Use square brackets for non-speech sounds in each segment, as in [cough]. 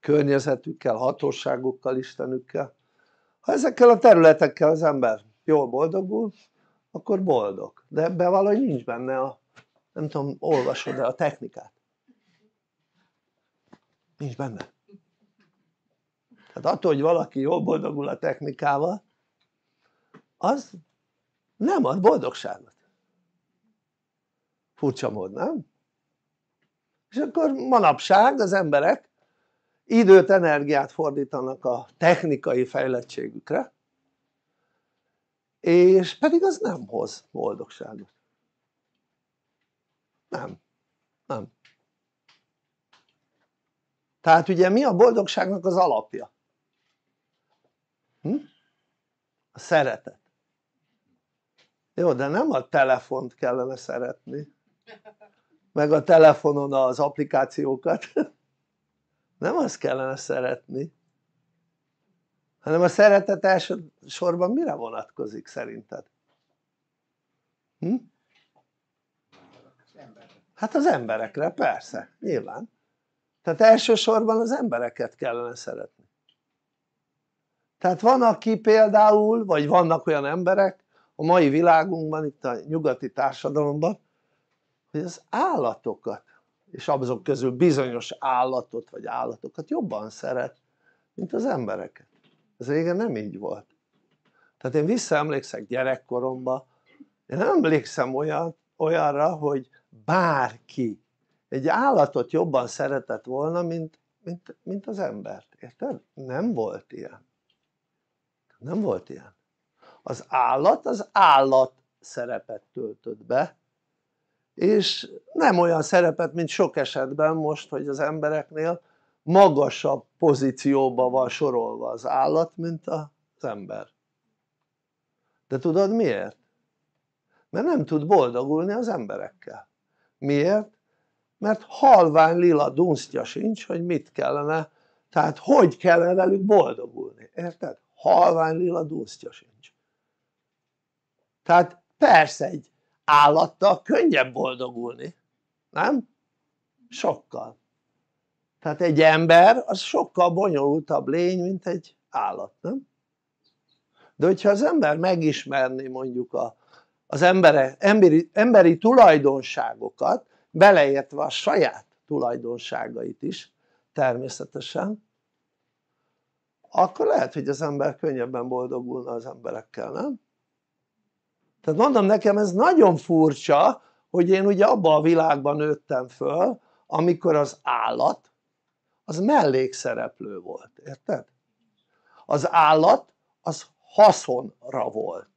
környezetükkel, hatóságukkal, Istenükkel ha ezekkel a területekkel az ember jól boldogul akkor boldog, de ebben valahogy nincs benne a nem tudom olvasod-e a technikát nincs benne tehát attól hogy valaki jól boldogul a technikával az nem ad boldogságot furcsa mód nem? és akkor manapság az emberek időt, energiát fordítanak a technikai fejlettségükre és pedig az nem hoz boldogságot nem, nem tehát ugye mi a boldogságnak az alapja? Hm? a szeretet jó de nem a telefont kellene szeretni meg a telefonon az applikációkat [laughs] nem azt kellene szeretni hanem a szeretet elsősorban mire vonatkozik szerinted? Hm? hát az emberekre persze, nyilván tehát elsősorban az embereket kellene szeretni tehát van aki például, vagy vannak olyan emberek a mai világunkban, itt a nyugati társadalomban hogy az állatokat és azok közül bizonyos állatot vagy állatokat jobban szeret, mint az embereket. Ez régen nem így volt. Tehát én visszaemlékszek gyerekkoromba, én nem emlékszem olyan, olyanra, hogy bárki egy állatot jobban szeretett volna, mint, mint, mint az embert. Érted? Nem volt ilyen. Nem volt ilyen. Az állat az állat szerepet töltött be, és nem olyan szerepet mint sok esetben most hogy az embereknél magasabb pozícióba van sorolva az állat mint az ember de tudod miért? mert nem tud boldogulni az emberekkel miért? mert halvány lila dunsztja sincs hogy mit kellene tehát hogy kellene velük boldogulni, érted? halvány lila dunsztja sincs tehát persze egy állattal könnyebb boldogulni, nem? sokkal tehát egy ember az sokkal bonyolultabb lény mint egy állat, nem? de hogyha az ember megismerni mondjuk a, az embere, emberi, emberi tulajdonságokat beleértve a saját tulajdonságait is természetesen akkor lehet hogy az ember könnyebben boldogulna az emberekkel, nem? tehát mondom nekem ez nagyon furcsa hogy én ugye abban a világban nőttem föl amikor az állat az mellékszereplő volt, érted? az állat az haszonra volt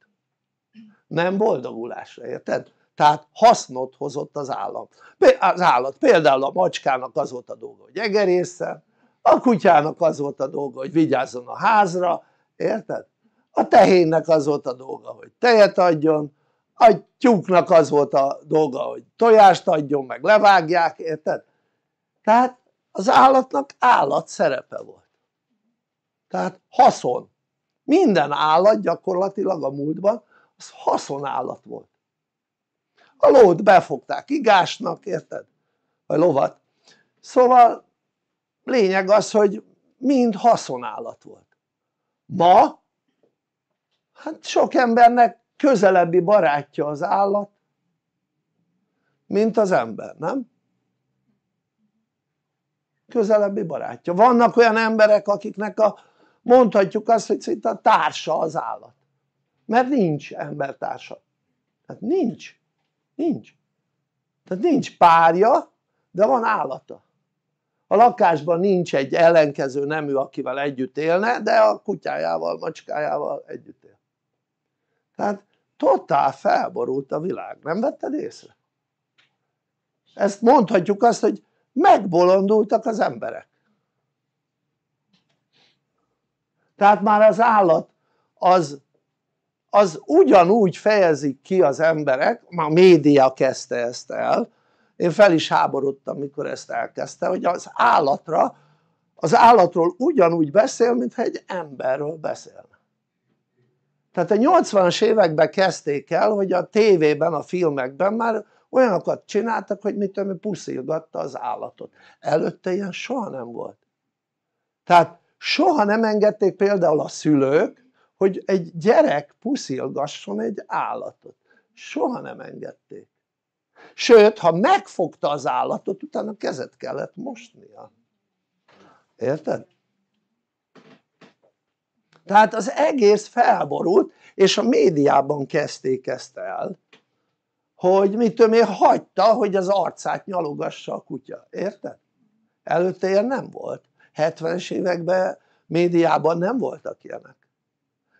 nem boldogulásra, érted? tehát hasznot hozott az állam az állat, például a macskának az volt a dolga hogy egerészen a kutyának az volt a dolga hogy vigyázzon a házra, érted? a tehénnek az volt a dolga hogy tejet adjon a tyúknak az volt a dolga hogy tojást adjon meg levágják érted? tehát az állatnak állat szerepe volt tehát haszon minden állat gyakorlatilag a múltban az haszonállat volt a lót befogták igásnak érted? vagy lovat szóval lényeg az hogy mind haszonállat volt ma hát sok embernek közelebbi barátja az állat mint az ember, nem? közelebbi barátja, vannak olyan emberek akiknek a mondhatjuk azt hogy szinte a társa az állat mert nincs embertársa tehát nincs, nincs tehát nincs párja de van állata a lakásban nincs egy ellenkező nemű akivel együtt élne de a kutyájával, macskájával együtt él tehát totál felborult a világ, nem vetted észre? Ezt mondhatjuk azt, hogy megbolondultak az emberek. Tehát már az állat az, az ugyanúgy fejezik ki az emberek, a média kezdte ezt el, én fel is háborodtam mikor ezt elkezdte, hogy az állatra, az állatról ugyanúgy beszél, mintha egy emberről beszél tehát a 80-as években kezdték el hogy a tévében, a filmekben már olyanokat csináltak hogy mit tudom puszilgatta az állatot, előtte ilyen soha nem volt tehát soha nem engedték például a szülők hogy egy gyerek puszilgasson egy állatot, soha nem engedték sőt ha megfogta az állatot utána kezet kellett mosnia érted? Tehát az egész felborult, és a médiában kezdték ezt el, hogy mit tudom én, hagyta, hogy az arcát nyalogassa a kutya, érted? Előtte ilyen nem volt. 70-es években médiában nem voltak ilyenek.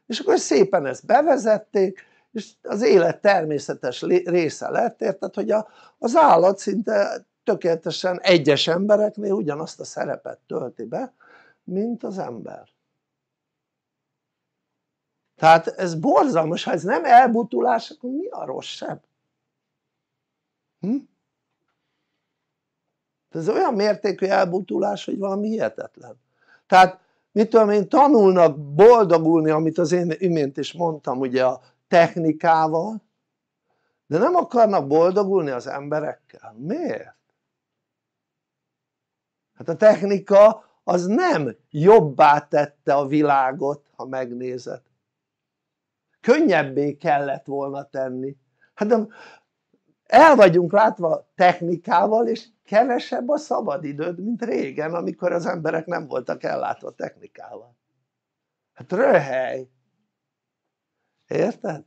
És akkor szépen ezt bevezették, és az élet természetes része lett, érted, hogy a, az állat szinte tökéletesen egyes embereknél ugyanazt a szerepet tölti be, mint az ember tehát ez borzalmas, ha ez nem elbutulás akkor mi a rosszabb? Hm? ez olyan mértékű elbutulás hogy valami hihetetlen tehát mit tudom én tanulnak boldogulni amit az én imént is mondtam ugye a technikával de nem akarnak boldogulni az emberekkel, miért? hát a technika az nem jobbá tette a világot ha megnézed könnyebbé kellett volna tenni hát de el vagyunk látva technikával és kevesebb a szabadidőd mint régen amikor az emberek nem voltak ellátva technikával hát röhely érted?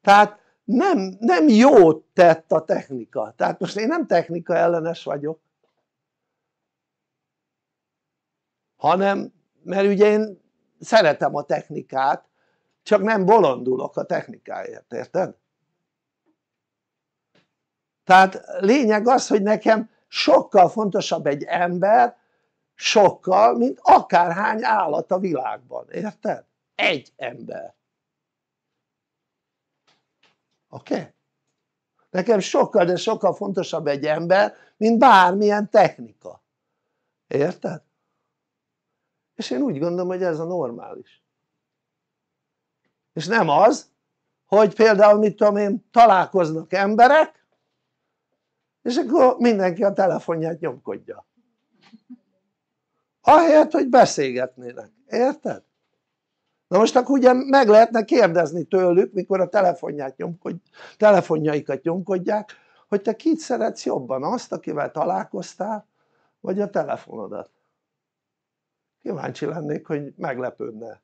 tehát nem, nem jót tett a technika tehát most én nem technika ellenes vagyok hanem mert ugye én szeretem a technikát csak nem bolondulok a technikáért, érted? tehát lényeg az hogy nekem sokkal fontosabb egy ember sokkal mint akárhány állat a világban, érted? egy ember oké? Okay? nekem sokkal de sokkal fontosabb egy ember mint bármilyen technika érted? és én úgy gondolom hogy ez a normális és nem az hogy például mit tudom én találkoznak emberek és akkor mindenki a telefonját nyomkodja ahelyett hogy beszélgetnének, érted? na most akkor ugye meg lehetne kérdezni tőlük mikor a telefonját nyomkodj, telefonjaikat nyomkodják hogy te kit szeretsz jobban azt akivel találkoztál vagy a telefonodat kíváncsi lennék hogy meglepődne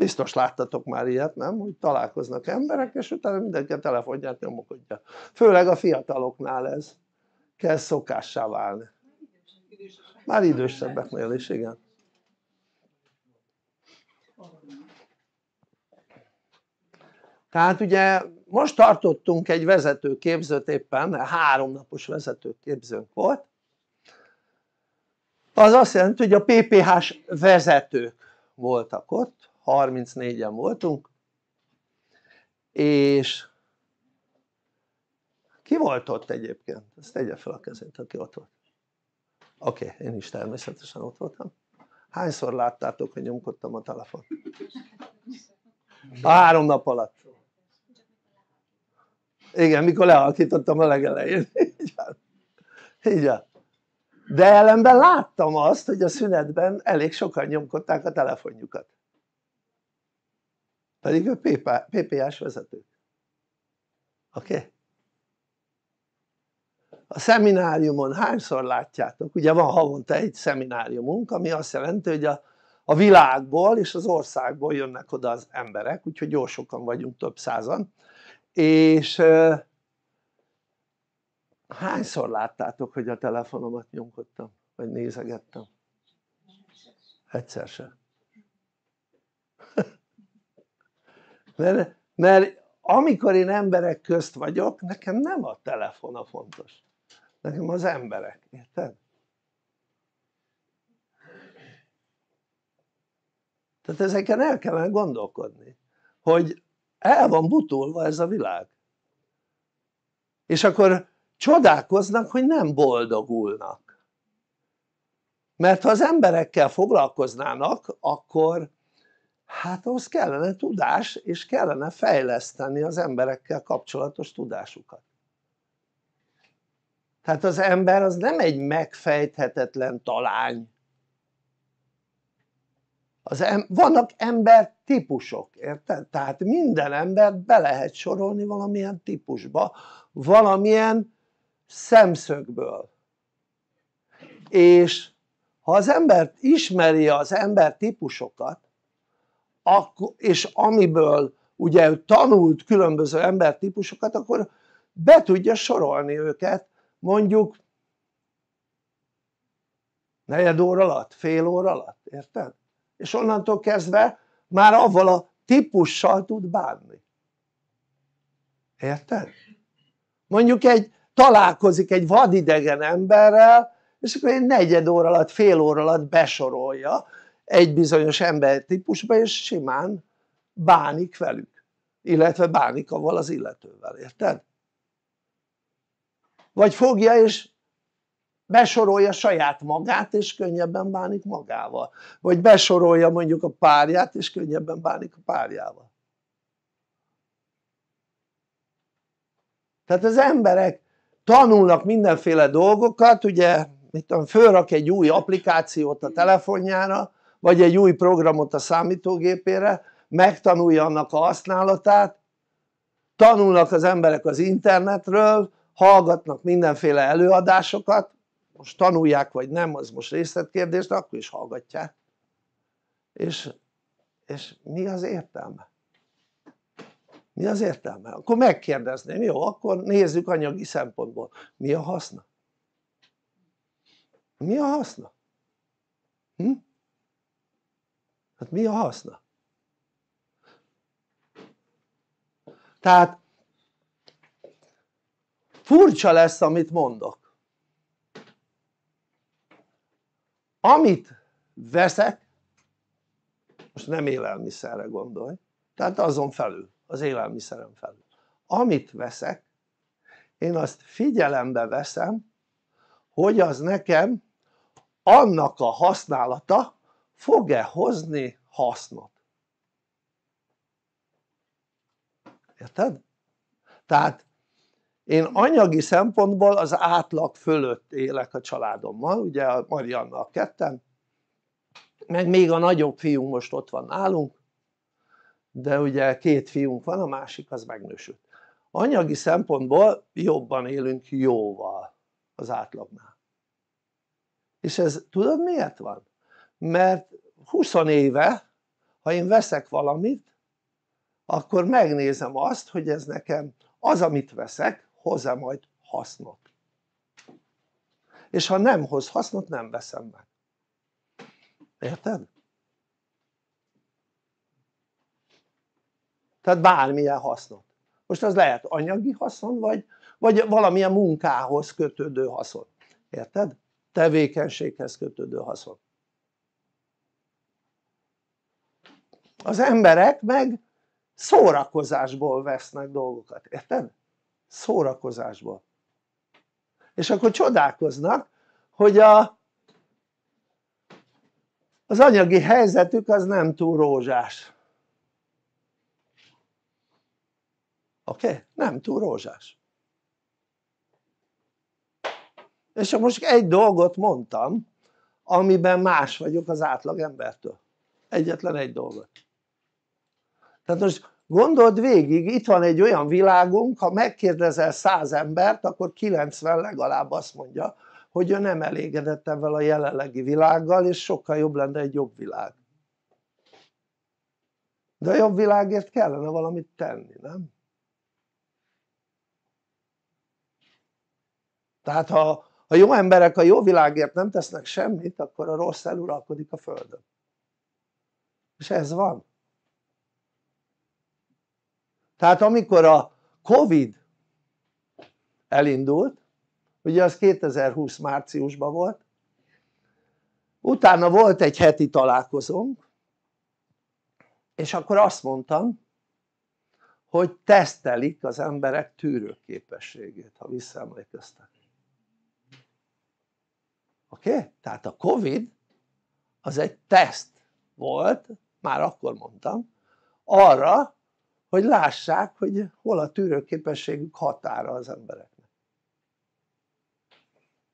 biztos láttatok már ilyet, nem? hogy találkoznak emberek és utána mindenki a telefonját nyomokodja főleg a fiataloknál ez kezd szokássá válni már idősebbeknél is, igen tehát ugye most tartottunk egy vezetőképzőt éppen, háromnapos vezetőképzőnk volt az azt jelenti hogy a PPH-s vezetők voltak ott 34-en voltunk és ki volt ott egyébként? ezt tegye fel a kezét aki ott volt oké okay, én is természetesen ott voltam hányszor láttátok hogy nyomkodtam a telefon? a három nap alatt igen mikor lealkítottam a legelején így van. így van de ellenben láttam azt hogy a szünetben elég sokan nyomkodták a telefonjukat pedig ő PPS vezető oké? Okay? a szemináriumon hányszor látjátok, ugye van havonta egy szemináriumunk ami azt jelenti hogy a, a világból és az országból jönnek oda az emberek úgyhogy jó sokan vagyunk több százan és e, hányszor láttátok hogy a telefonomat nyomkodtam vagy nézegettem? egyszer sem mert, mert amikor én emberek közt vagyok nekem nem a telefon a fontos nekem az emberek, érted? tehát ezeken el kellene gondolkodni hogy el van butulva ez a világ és akkor csodálkoznak hogy nem boldogulnak mert ha az emberekkel foglalkoznának akkor Hát ahhoz kellene tudás, és kellene fejleszteni az emberekkel kapcsolatos tudásukat. Tehát az ember az nem egy megfejthetetlen talány. Az em vannak ember típusok, érted? Tehát minden embert be lehet sorolni valamilyen típusba, valamilyen szemszögből. És ha az ember ismeri az ember típusokat, és amiből ugye tanult különböző embertípusokat akkor be tudja sorolni őket mondjuk negyed óra alatt, fél óra alatt, érted? és onnantól kezdve már avval a típussal tud bánni érted? mondjuk egy találkozik egy vadidegen emberrel és akkor egy negyed óra alatt, fél óra alatt besorolja egy bizonyos ember típusba, és simán bánik velük illetve bánik avval az illetővel, érted? vagy fogja és besorolja saját magát és könnyebben bánik magával vagy besorolja mondjuk a párját és könnyebben bánik a párjával tehát az emberek tanulnak mindenféle dolgokat ugye mit tudom, fölrak egy új applikációt a telefonjára vagy egy új programot a számítógépére megtanulja annak a használatát tanulnak az emberek az internetről hallgatnak mindenféle előadásokat most tanulják vagy nem az most részletkérdés de akkor is hallgatják és, és mi az értelme? mi az értelme? akkor megkérdezném, jó akkor nézzük anyagi szempontból mi a haszna? mi a haszna? Hm? Hát mi a haszna? Tehát furcsa lesz, amit mondok. Amit veszek, most nem élelmiszerre gondolj, tehát azon felül, az élelmiszeren felül. Amit veszek, én azt figyelembe veszem, hogy az nekem annak a használata, fog-e hozni hasznot érted? tehát én anyagi szempontból az átlag fölött élek a családommal, ugye a Mariannal ketten meg még a nagyobb fiú most ott van nálunk de ugye két fiunk van, a másik az megnősült anyagi szempontból jobban élünk jóval az átlagnál és ez tudod miért van? mert 20 éve ha én veszek valamit akkor megnézem azt hogy ez nekem az amit veszek hozzá majd hasznot és ha nem hoz hasznot nem veszem meg érted? tehát bármilyen hasznot most az lehet anyagi haszon vagy, vagy valamilyen munkához kötődő haszon érted? tevékenységhez kötődő haszon az emberek meg szórakozásból vesznek dolgokat, érted? szórakozásból és akkor csodálkoznak hogy a, az anyagi helyzetük az nem túl rózsás oké? Okay? nem túl rózsás és most egy dolgot mondtam amiben más vagyok az átlag embertől egyetlen egy dolgot tehát most gondold végig, itt van egy olyan világunk, ha megkérdezel száz embert, akkor 90 legalább azt mondja, hogy ő nem elégedett ebben a jelenlegi világgal, és sokkal jobb lenne egy jobb világ. De a jobb világért kellene valamit tenni, nem? Tehát ha a jó emberek a jó világért nem tesznek semmit, akkor a rossz eluralkodik a Földön. És ez van tehát amikor a Covid elindult ugye az 2020 márciusban volt utána volt egy heti találkozónk és akkor azt mondtam hogy tesztelik az emberek tűrőképességét ha visszaemlékeztek oké? Okay? tehát a Covid az egy teszt volt már akkor mondtam arra hogy lássák, hogy hol a tűrőképességük határa az embereknek.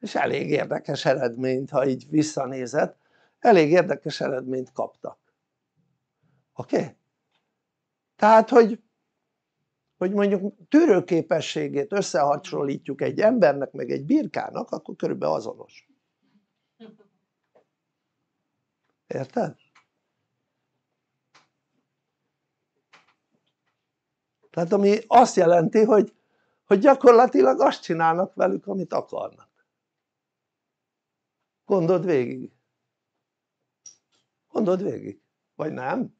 És elég érdekes eredményt, ha így visszanézett, elég érdekes eredményt kaptak. Oké? Okay? Tehát, hogy, hogy mondjuk tűrőképességét összehasonlítjuk egy embernek, meg egy birkának, akkor körülbelül azonos. Érted? tehát ami azt jelenti hogy, hogy gyakorlatilag azt csinálnak velük amit akarnak gondold végig gondold végig vagy nem?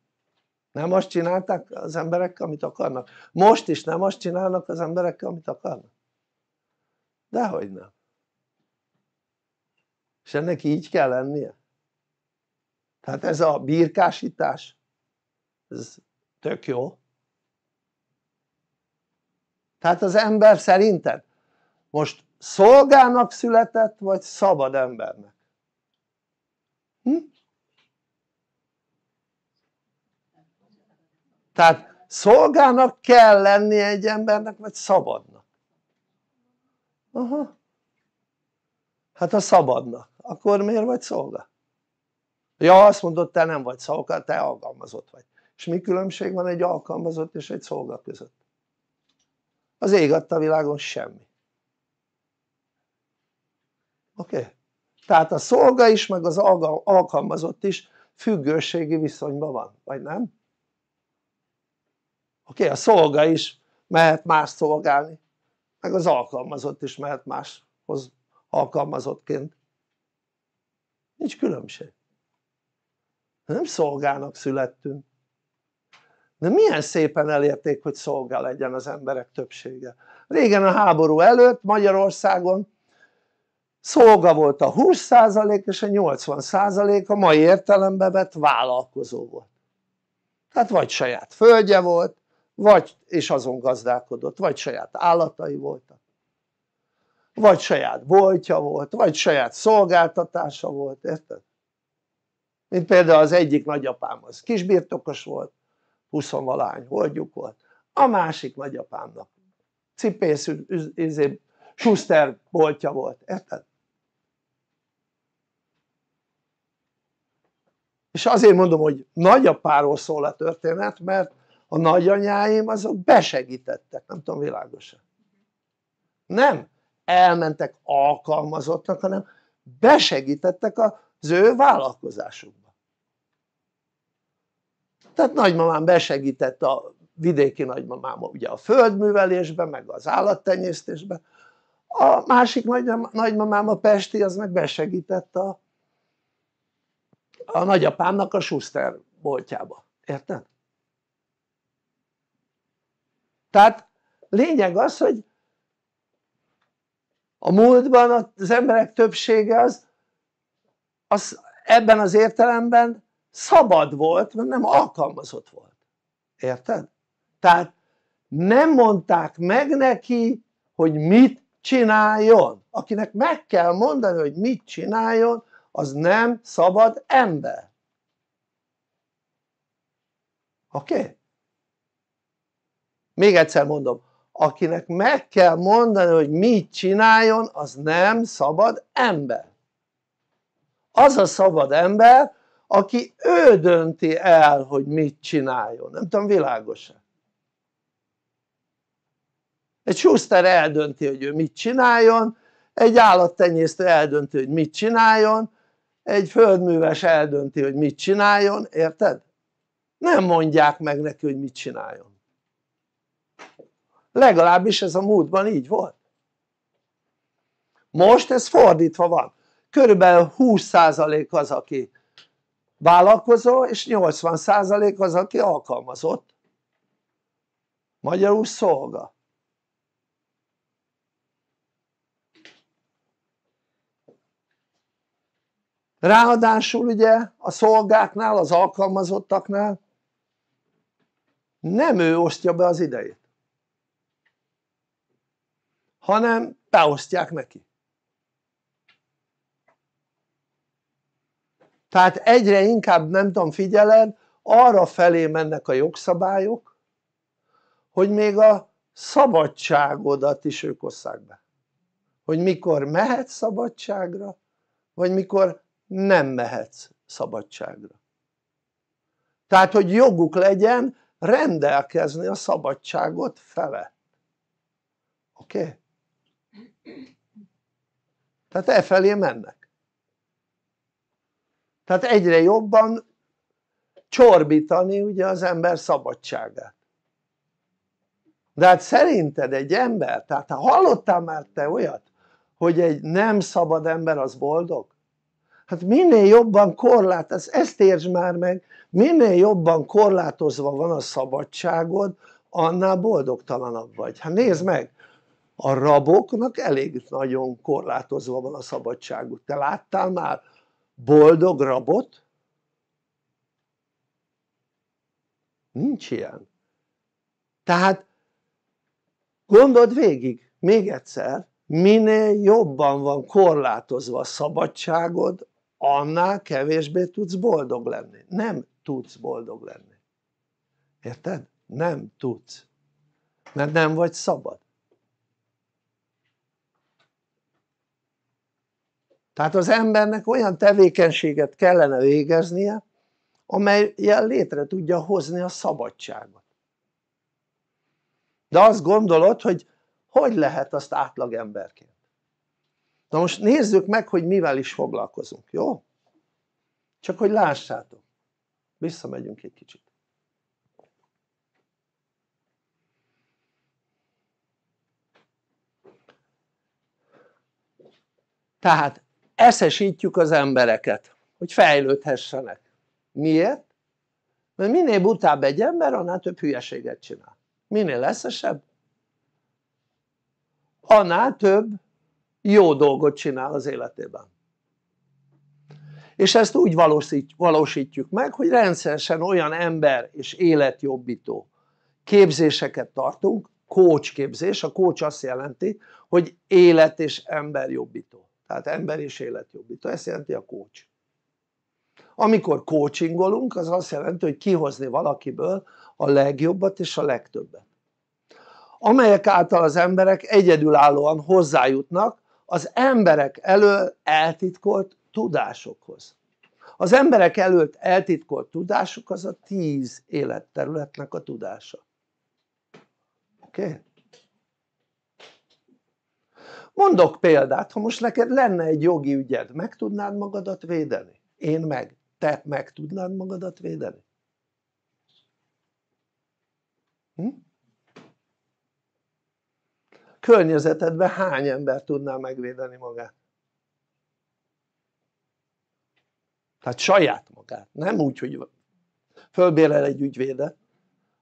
nem azt csinálták az emberek amit akarnak? most is nem azt csinálnak az emberek amit akarnak? dehogy nem és ennek így kell lennie tehát ez a birkásítás ez tök jó tehát az ember szerinted most szolgának született vagy szabad embernek? Hm? tehát szolgának kell lenni egy embernek vagy szabadnak? aha hát a szabadnak akkor miért vagy szolga? ja azt mondod te nem vagy szolga te alkalmazott vagy és mi különbség van egy alkalmazott és egy szolga között? az ég adta a világon semmi oké? Okay? tehát a szolga is meg az alkalmazott is függőségi viszonyban van, vagy nem? oké? Okay? a szolga is mehet más szolgálni meg az alkalmazott is mehet máshoz alkalmazottként nincs különbség nem szolgának születtünk de milyen szépen elérték hogy szolgál legyen az emberek többsége régen a háború előtt Magyarországon szolga volt a 20% és a 80% a mai értelembe vett vállalkozó volt tehát vagy saját földje volt vagy és azon gazdálkodott, vagy saját állatai voltak vagy saját boltja volt, vagy saját szolgáltatása volt, érted? mint például az egyik nagyapám az kisbirtokos volt huszonvalány holdjuk volt a másik nagyapámnak cipész izé, Schuster boltja volt, érted? és azért mondom hogy nagyapáról szól a történet mert a nagyanyáim azok besegítettek, nem tudom világosan nem elmentek alkalmazottnak hanem besegítettek az ő vállalkozásukba tehát nagymamám besegített a vidéki nagymamám ugye a földművelésben meg az állattenyésztésben a másik nagymamám a Pesti az meg besegített a, a nagyapámnak a Schuster boltjába, érted? tehát lényeg az hogy a múltban az emberek többsége az, az ebben az értelemben szabad volt mert nem alkalmazott volt, érted? tehát nem mondták meg neki hogy mit csináljon, akinek meg kell mondani hogy mit csináljon az nem szabad ember oké? Okay? még egyszer mondom akinek meg kell mondani hogy mit csináljon az nem szabad ember az a szabad ember aki ő dönti el hogy mit csináljon nem tudom világos-e egy Schuster eldönti hogy ő mit csináljon egy állattenyésztő eldönti hogy mit csináljon egy földműves eldönti hogy mit csináljon érted? nem mondják meg neki hogy mit csináljon legalábbis ez a múltban így volt most ez fordítva van körülbelül 20% az aki vállalkozó és 80% az aki alkalmazott magyarul szolga ráadásul ugye a szolgáknál, az alkalmazottaknál nem ő osztja be az idejét hanem beosztják neki tehát egyre inkább nem tudom figyelem, arra felé mennek a jogszabályok hogy még a szabadságodat is ők osszák be hogy mikor mehetsz szabadságra vagy mikor nem mehetsz szabadságra tehát hogy joguk legyen rendelkezni a szabadságot fele oké? Okay? tehát e felé mennek tehát egyre jobban csorbítani ugye az ember szabadságát de hát szerinted egy ember, tehát ha hallottál már te olyat hogy egy nem szabad ember az boldog? hát minél jobban korlát, ezt, ezt értsd már meg, minél jobban korlátozva van a szabadságod annál boldogtalanabb vagy, hát nézd meg a raboknak elég nagyon korlátozva van a szabadságuk, te láttál már boldog rabot? nincs ilyen tehát gondold végig még egyszer minél jobban van korlátozva a szabadságod annál kevésbé tudsz boldog lenni nem tudsz boldog lenni érted? nem tudsz mert nem vagy szabad tehát az embernek olyan tevékenységet kellene végeznie amelyel létre tudja hozni a szabadságot de azt gondolod hogy hogy lehet azt átlagemberként na most nézzük meg hogy mivel is foglalkozunk, jó? csak hogy lássátok visszamegyünk egy kicsit tehát eszesítjük az embereket hogy fejlődhessenek miért? mert minél butább egy ember annál több hülyeséget csinál minél leszesebb, annál több jó dolgot csinál az életében és ezt úgy valósítjuk meg hogy rendszeresen olyan ember és életjobbító képzéseket tartunk kócsképzés, a kócs azt jelenti hogy élet és ember jobbító tehát ember és életjobbító, ezt jelenti a coach amikor coachingolunk az azt jelenti hogy kihozni valakiből a legjobbat és a legtöbbet amelyek által az emberek egyedülállóan hozzájutnak az emberek elől eltitkolt tudásokhoz az emberek előtt eltitkolt tudásuk az a tíz életterületnek a tudása oké? Okay? mondok példát, ha most neked lenne egy jogi ügyed, meg tudnád magadat védeni? én meg, te meg tudnád magadat védeni? Hm? környezetedben hány ember tudná megvédeni magát? tehát saját magát, nem úgy hogy fölbérel egy ügyvédet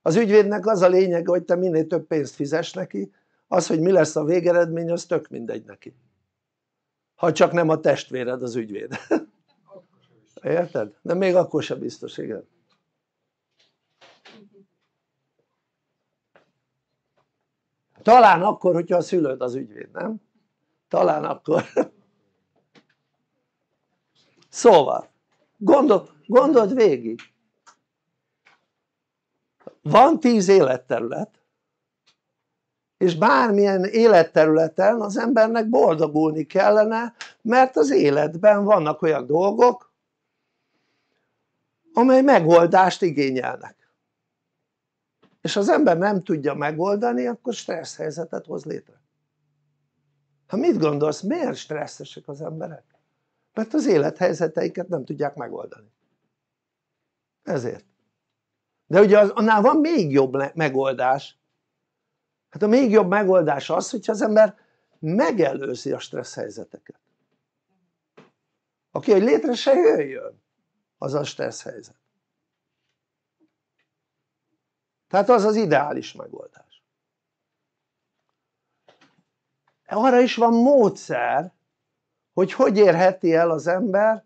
az ügyvédnek az a lényege hogy te minél több pénzt fizes neki az hogy mi lesz a végeredmény az tök mindegy neki ha csak nem a testvéred az ügyvéd érted? de még akkor sem biztos igen talán akkor hogyha a szülőd az ügyvéd nem? talán akkor szóval gondol, gondold végig van tíz életterület és bármilyen életterületen az embernek boldogulni kellene mert az életben vannak olyan dolgok amely megoldást igényelnek és az ember nem tudja megoldani akkor stressz helyzetet hoz létre ha mit gondolsz miért stresszesek az emberek? mert az élethelyzeteiket nem tudják megoldani ezért de ugye az, annál van még jobb megoldás hát a még jobb megoldás az hogyha az ember megelőzi a stressz helyzeteket Aki egy létre se jöjjön az a stressz helyzet tehát az az ideális megoldás arra is van módszer hogy hogy érheti el az ember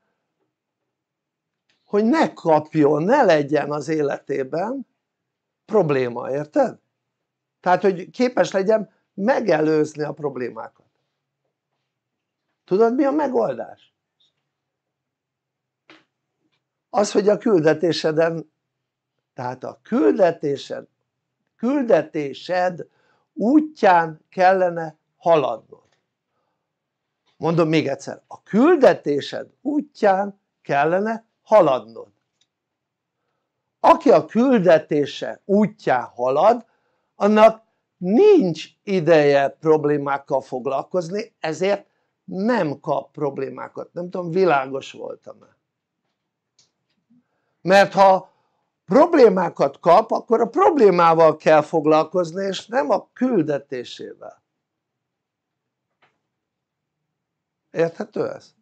hogy ne kapjon, ne legyen az életében probléma, érted? tehát hogy képes legyen megelőzni a problémákat tudod mi a megoldás? az hogy a küldetéseden tehát a küldetésed, küldetésed útján kellene haladnod mondom még egyszer, a küldetésed útján kellene haladnod aki a küldetése útján halad annak nincs ideje problémákkal foglalkozni ezért nem kap problémákat, nem tudom világos voltam-e mert ha problémákat kap akkor a problémával kell foglalkozni és nem a küldetésével érthető ez?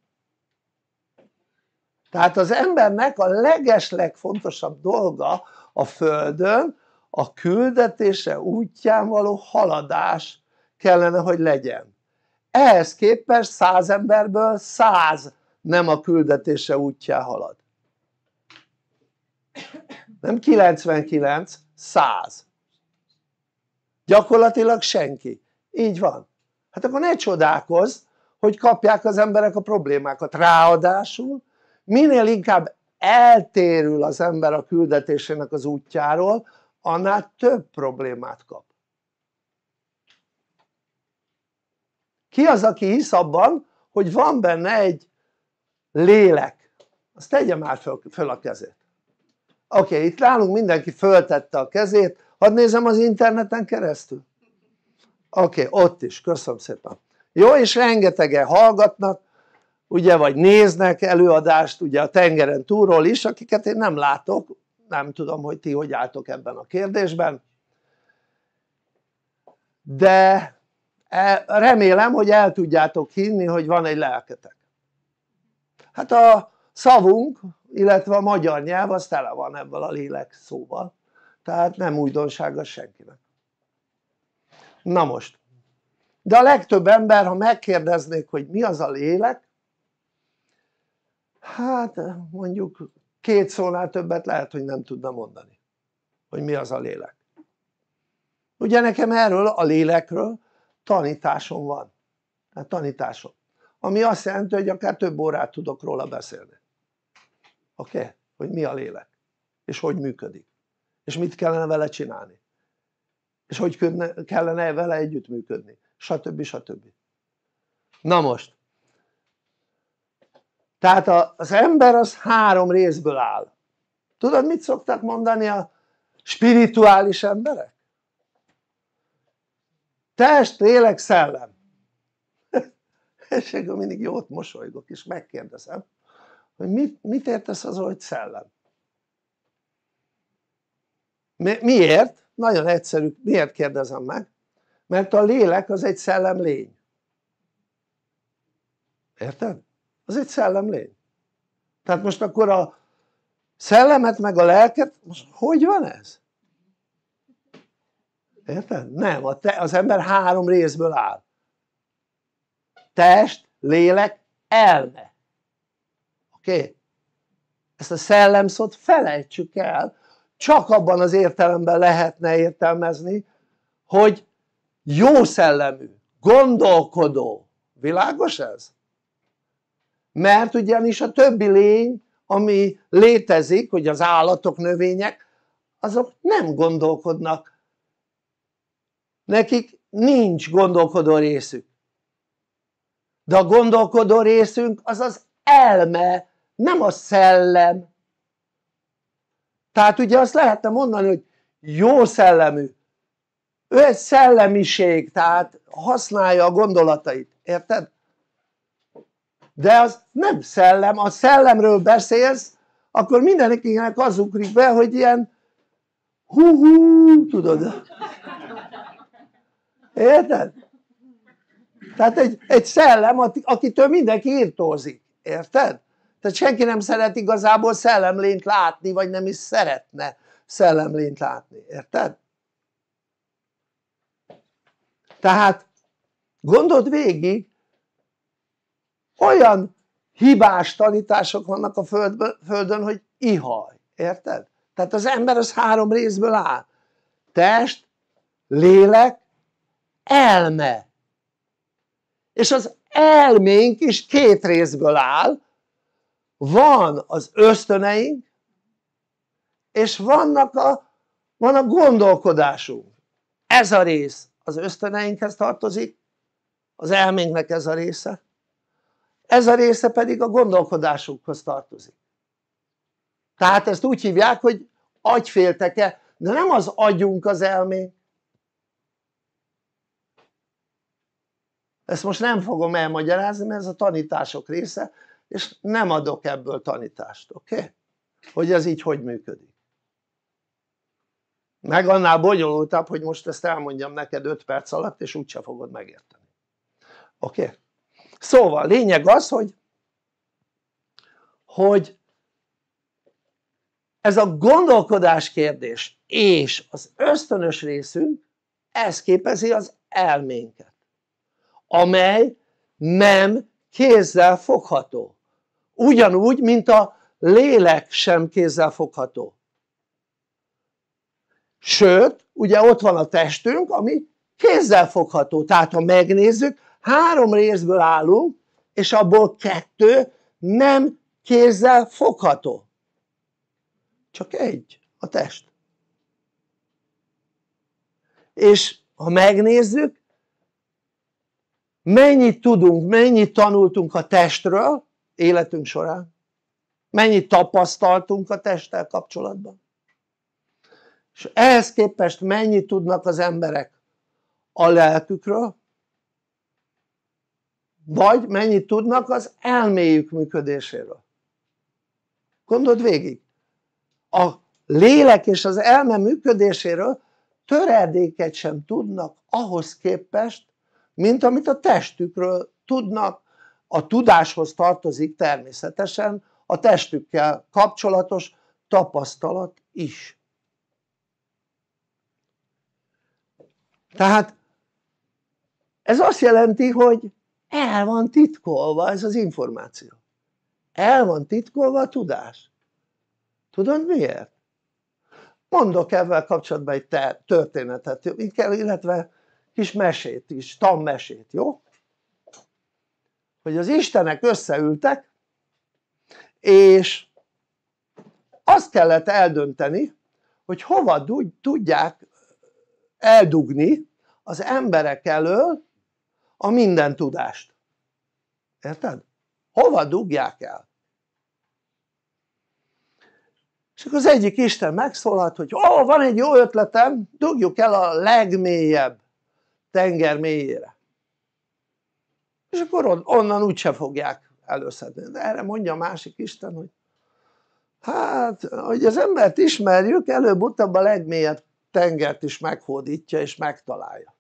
tehát az embernek a legeslegfontosabb dolga a Földön a küldetése útján való haladás kellene hogy legyen ehhez képest száz emberből száz nem a küldetése útján halad nem 99, száz. gyakorlatilag senki, így van hát akkor ne csodálkozz hogy kapják az emberek a problémákat, ráadásul minél inkább eltérül az ember a küldetésének az útjáról annál több problémát kap ki az aki hisz abban hogy van benne egy lélek azt tegye már föl, föl a kezét oké okay, itt nálunk mindenki föltette a kezét hadd nézem az interneten keresztül oké okay, ott is köszönöm szépen jó és rengetegen hallgatnak ugye vagy néznek előadást ugye a tengeren túlról is akiket én nem látok nem tudom hogy ti hogy álltok ebben a kérdésben de e, remélem hogy el tudjátok hinni hogy van egy lelketek hát a szavunk illetve a magyar nyelv az tele van ebből a lélek szóval tehát nem újdonság senkinek na most de a legtöbb ember ha megkérdeznék hogy mi az a lélek hát mondjuk két szónál többet lehet hogy nem tudna mondani hogy mi az a lélek ugye nekem erről a lélekről tanításom van hát tanításom ami azt jelenti hogy akár több órát tudok róla beszélni oké? Okay? hogy mi a lélek és hogy működik és mit kellene vele csinálni és hogy kellene vele együttműködni stb. stb. na most tehát az ember az három részből áll tudod mit szoktak mondani a spirituális emberek? test, lélek, szellem [laughs] és akkor mindig jót mosolygok és megkérdezem hogy mit, mit értesz az, hogy szellem? miért? nagyon egyszerű, miért kérdezem meg? mert a lélek az egy szellem lény érted? az egy szellemlény tehát most akkor a szellemet meg a lelket most hogy van ez? érted? nem, a te, az ember három részből áll test, lélek, elme oké? Okay? ezt a szellemszót felejtsük el csak abban az értelemben lehetne értelmezni hogy jó szellemű, gondolkodó világos ez? mert ugyanis a többi lény ami létezik hogy az állatok növények azok nem gondolkodnak nekik nincs gondolkodó részük de a gondolkodó részünk az az elme nem a szellem tehát ugye azt lehetne mondani hogy jó szellemű ő egy szellemiség tehát használja a gondolatait, érted? de az nem szellem, a szellemről beszélsz akkor mindenkinek az ugrik be hogy ilyen hú-hú tudod érted? tehát egy, egy szellem akitől mindenki írtózik, érted? tehát senki nem szeret igazából szellemlényt látni vagy nem is szeretne szellemlényt látni, érted? tehát gondold végig olyan hibás tanítások vannak a földből, földön hogy ihaj, érted? tehát az ember az három részből áll test, lélek, elme és az elménk is két részből áll van az ösztöneink és vannak a, van a gondolkodásunk ez a rész az ösztöneinkhez tartozik az elménknek ez a része ez a része pedig a gondolkodásunkhoz tartozik tehát ezt úgy hívják hogy agyfélteke de nem az agyunk az elmé. ezt most nem fogom elmagyarázni mert ez a tanítások része és nem adok ebből tanítást, oké? Okay? hogy ez így hogy működik meg annál bonyolultabb hogy most ezt elmondjam neked 5 perc alatt és úgyse fogod megérteni oké? Okay? szóval lényeg az hogy hogy ez a gondolkodás kérdés és az ösztönös részünk ez képezi az elménket amely nem kézzel fogható ugyanúgy mint a lélek sem kézzel fogható sőt ugye ott van a testünk ami kézzel fogható tehát ha megnézzük három részből állunk és abból kettő nem kézzel fogható csak egy, a test és ha megnézzük mennyit tudunk, mennyit tanultunk a testről életünk során mennyit tapasztaltunk a testtel kapcsolatban és ehhez képest mennyit tudnak az emberek a lelkükről vagy mennyit tudnak az elméjük működéséről gondold végig a lélek és az elme működéséről töredéket sem tudnak ahhoz képest mint amit a testükről tudnak a tudáshoz tartozik természetesen a testükkel kapcsolatos tapasztalat is tehát ez azt jelenti hogy el van titkolva ez az információ el van titkolva a tudás tudod miért? mondok ebben kapcsolatban egy történetet illetve kis mesét is, mesét, jó? hogy az istenek összeültek és azt kellett eldönteni hogy hova tudják eldugni az emberek elől a minden tudást érted? hova dugják el? és akkor az egyik Isten megszólalt hogy ó oh, van egy jó ötletem dugjuk el a legmélyebb tenger mélyére és akkor onnan úgyse fogják előszedni de erre mondja a másik Isten hogy hát hogy az embert ismerjük előbb-utóbb a legmélyebb tengert is meghódítja és megtalálja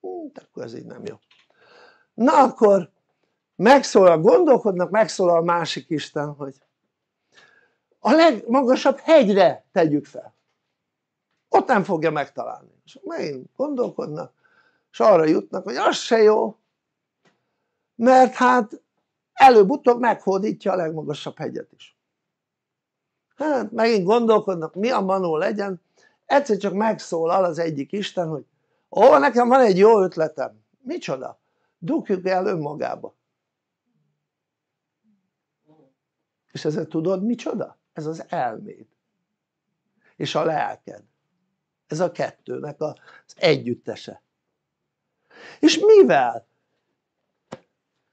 Hú, hm, akkor ez így nem jó na akkor megszólal, gondolkodnak, megszólal a másik Isten, hogy a legmagasabb hegyre tegyük fel ott nem fogja megtalálni és megint gondolkodnak és arra jutnak hogy az se jó mert hát előbb-utóbb meghódítja a legmagasabb hegyet is hát megint gondolkodnak mi a manó legyen egyszer csak megszólal az egyik Isten hogy ó nekem van egy jó ötletem micsoda? dugjuk el önmagába és ezzel tudod micsoda? ez az elméd és a lelked ez a kettőnek az együttese és mivel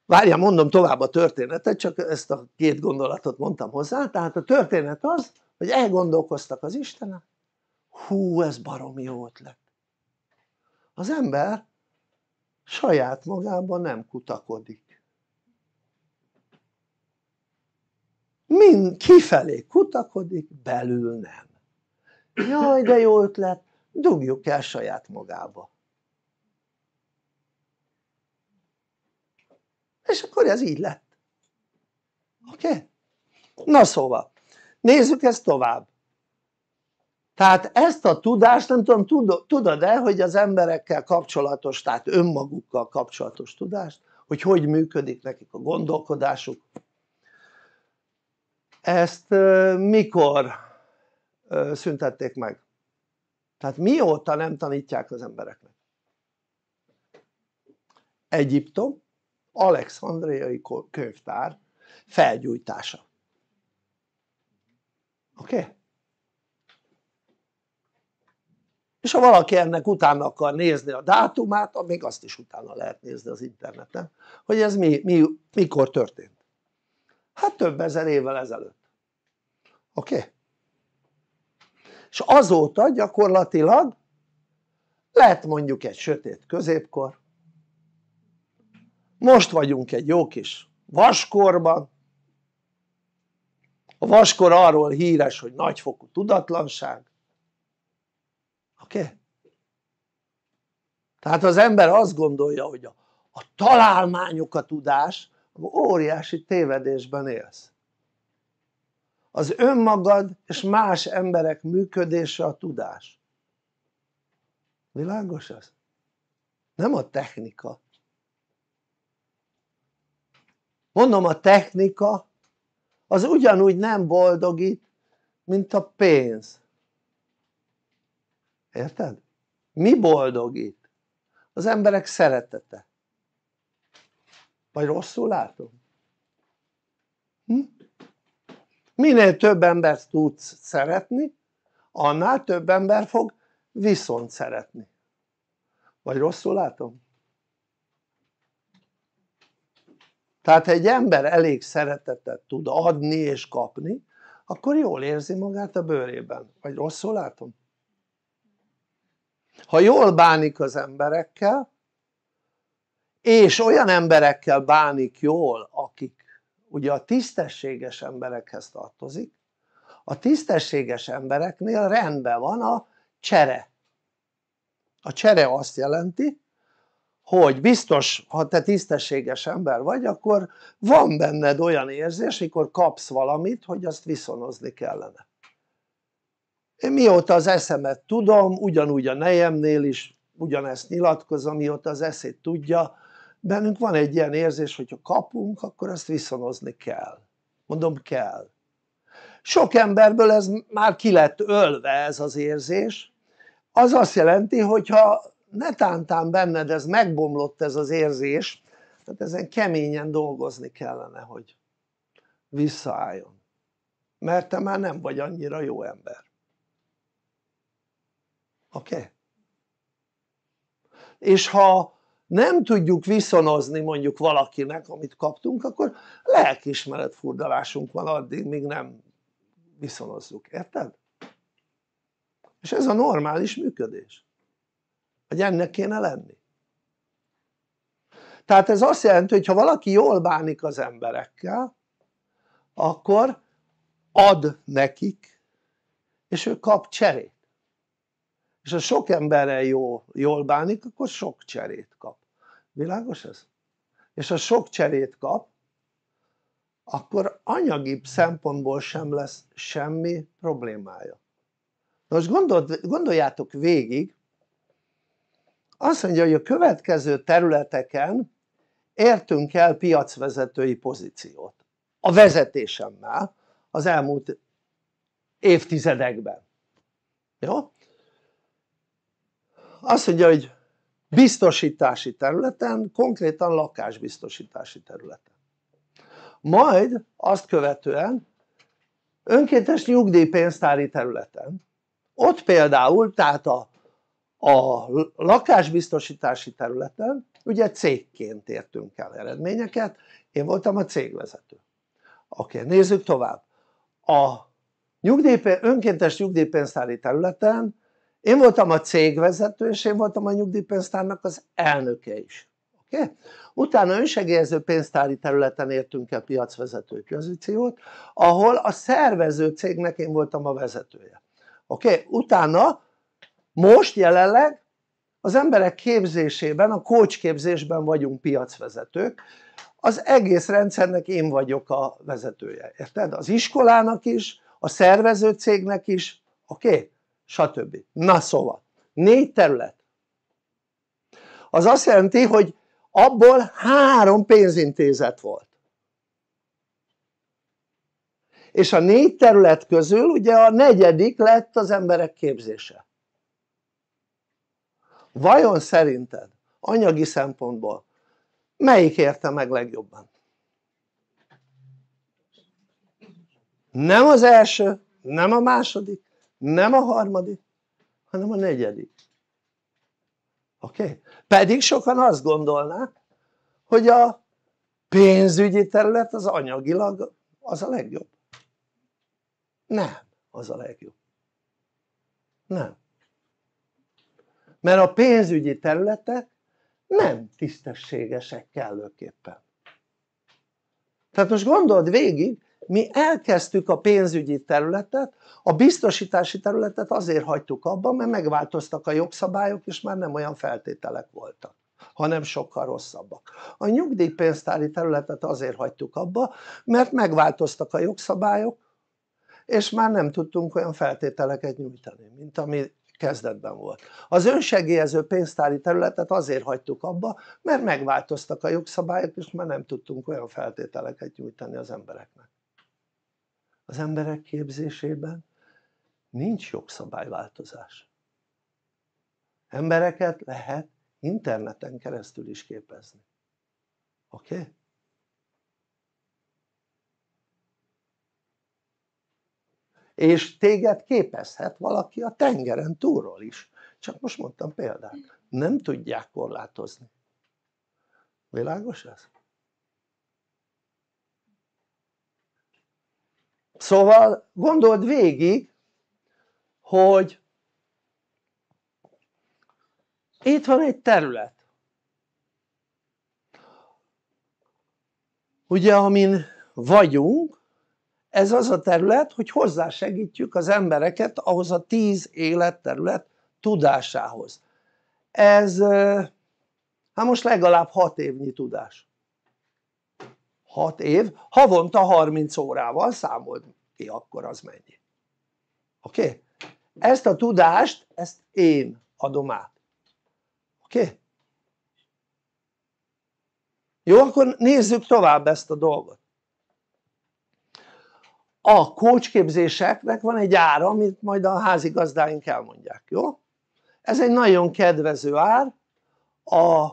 Várjál, mondom tovább a történetet csak ezt a két gondolatot mondtam hozzá tehát a történet az hogy elgondolkoztak az istenek. hú ez baromi jó ötlet az ember saját magában nem kutakodik mind kifelé kutakodik, belül nem jaj de jó ötlet, dugjuk el saját magába és akkor ez így lett oké? Okay? na szóval nézzük ezt tovább tehát ezt a tudást nem tudom tudod-e hogy az emberekkel kapcsolatos tehát önmagukkal kapcsolatos tudást hogy hogy működik nekik a gondolkodásuk ezt mikor szüntették meg? tehát mióta nem tanítják az embereknek? Egyiptom Alexandriai könyvtár felgyújtása oké? Okay? és ha valaki ennek utána akar nézni a dátumát, még azt is utána lehet nézni az interneten, hogy ez mi, mi, mikor történt. Hát több ezer évvel ezelőtt. Oké? Okay? És azóta gyakorlatilag lett mondjuk egy sötét középkor, most vagyunk egy jó kis vaskorban, a vaskor arról híres, hogy nagyfokú tudatlanság, oké? Okay? tehát az ember azt gondolja hogy a, a találmányok a tudás óriási tévedésben élsz az önmagad és más emberek működése a tudás világos ez? nem a technika mondom a technika az ugyanúgy nem boldogít mint a pénz érted? mi boldog itt? az emberek szeretete vagy rosszul látom? Hm? minél több embert tudsz szeretni annál több ember fog viszont szeretni vagy rosszul látom? tehát ha egy ember elég szeretetet tud adni és kapni akkor jól érzi magát a bőrében, vagy rosszul látom? ha jól bánik az emberekkel és olyan emberekkel bánik jól akik ugye a tisztességes emberekhez tartozik a tisztességes embereknél rendben van a csere a csere azt jelenti hogy biztos ha te tisztességes ember vagy akkor van benned olyan érzés mikor kapsz valamit hogy azt viszonozni kellene én mióta az eszemet tudom ugyanúgy a nejemnél is ugyanezt nyilatkozom mióta az eszét tudja bennünk van egy ilyen érzés hogyha kapunk akkor azt viszonozni kell mondom kell sok emberből ez már ki lett ölve ez az érzés az azt jelenti hogyha netántán benned ez megbomlott ez az érzés tehát ezen keményen dolgozni kellene hogy visszaálljon mert te már nem vagy annyira jó ember oké? Okay? és ha nem tudjuk viszonozni mondjuk valakinek amit kaptunk akkor lelkiismeret furdalásunk van addig míg nem viszonozzuk, érted? és ez a normális működés hogy ennek kéne lenni tehát ez azt jelenti hogy ha valaki jól bánik az emberekkel akkor ad nekik és ő kap cserét és ha sok emberrel jó, jól bánik akkor sok cserét kap világos ez? és ha sok cserét kap akkor anyagi szempontból sem lesz semmi problémája na most gondoljátok végig azt mondja hogy a következő területeken értünk el piacvezetői pozíciót a vezetésemmel az elmúlt évtizedekben jó? azt mondja hogy biztosítási területen konkrétan lakásbiztosítási területen majd azt követően önkéntes nyugdíjpénztári területen ott például tehát a, a lakásbiztosítási területen ugye cégként értünk el eredményeket én voltam a cégvezető oké nézzük tovább a nyugdíjpénz, önkéntes nyugdíjpénztári területen én voltam a cégvezető és én voltam a nyugdíjpénztárnak az elnöke is oké? Okay? utána önsegélyező pénztári területen értünk el piacvezető pozíciót ahol a szervező cégnek én voltam a vezetője oké? Okay? utána most jelenleg az emberek képzésében, a coach képzésben vagyunk piacvezetők az egész rendszernek én vagyok a vezetője, érted? az iskolának is, a szervező cégnek is, oké? Okay? stb. Na szóval négy terület az azt jelenti hogy abból három pénzintézet volt és a négy terület közül ugye a negyedik lett az emberek képzése vajon szerinted anyagi szempontból melyik érte meg legjobban? nem az első, nem a második nem a harmadik hanem a negyedik oké? Okay? pedig sokan azt gondolnák hogy a pénzügyi terület az anyagilag az a legjobb nem az a legjobb nem mert a pénzügyi területek nem tisztességesek kellőképpen tehát most gondold végig mi elkezdtük a pénzügyi területet, a biztosítási területet azért hagytuk abban, mert megváltoztak a jogszabályok és már nem olyan feltételek voltak hanem sokkal rosszabbak. A nyugdíjpénztári területet azért hagytuk abba, mert megváltoztak a jogszabályok, és már nem tudtunk olyan feltételeket nyújtani, mint ami kezdetben volt. Az önsegélyező pénztári területet azért hagytuk abba, mert megváltoztak a jogszabályok, és már nem tudtunk olyan feltételeket nyújtani az embereknek az emberek képzésében nincs jogszabályváltozás embereket lehet interneten keresztül is képezni oké? Okay? és téged képezhet valaki a tengeren túlról is csak most mondtam példát, nem tudják korlátozni világos ez? szóval gondold végig hogy itt van egy terület ugye amin vagyunk ez az a terület hogy hozzásegítjük az embereket ahhoz a tíz életterület tudásához ez eh, hát most legalább hat évnyi tudás 6 év havonta 30 órával számolt ki akkor az mennyi oké? Okay? ezt a tudást ezt én adom át oké? Okay? jó akkor nézzük tovább ezt a dolgot a kócsképzéseknek van egy ára amit majd a házigazdáink elmondják jó? ez egy nagyon kedvező ár a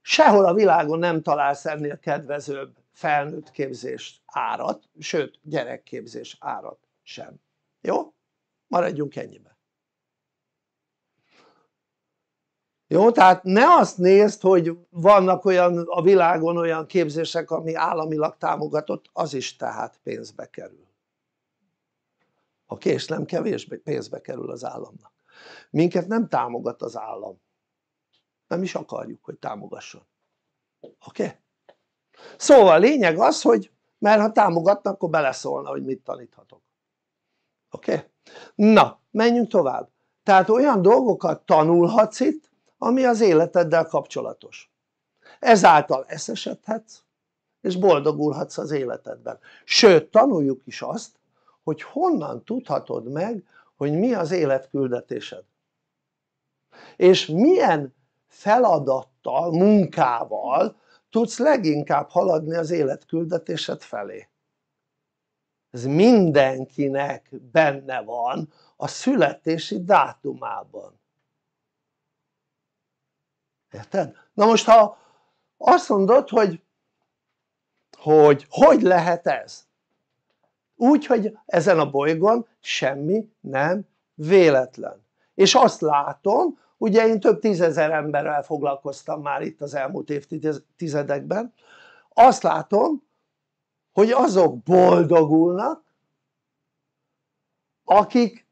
sehol a világon nem találsz ennél kedvezőbb felnőtt képzés árat, sőt gyerekképzés árat sem. Jó? Maradjunk ennyibe. Jó, tehát ne azt nézd, hogy vannak olyan a világon olyan képzések, ami államilag támogatott, az is tehát pénzbe kerül. A kés nem kevésbé pénzbe kerül az államnak. Minket nem támogat az állam. Nem is akarjuk, hogy támogasson. Oké? Okay? szóval lényeg az hogy mert ha támogatnak akkor beleszólna hogy mit taníthatok oké? Okay? na menjünk tovább tehát olyan dolgokat tanulhatsz itt ami az életeddel kapcsolatos ezáltal eszesedhetsz és boldogulhatsz az életedben sőt tanuljuk is azt hogy honnan tudhatod meg hogy mi az élet és milyen feladattal, munkával tudsz leginkább haladni az életküldetésed felé ez mindenkinek benne van a születési dátumában érted? na most ha azt mondod hogy hogy hogy lehet ez? úgy hogy ezen a bolygón semmi nem véletlen és azt látom ugye én több tízezer emberrel foglalkoztam már itt az elmúlt évtizedekben azt látom hogy azok boldogulnak akik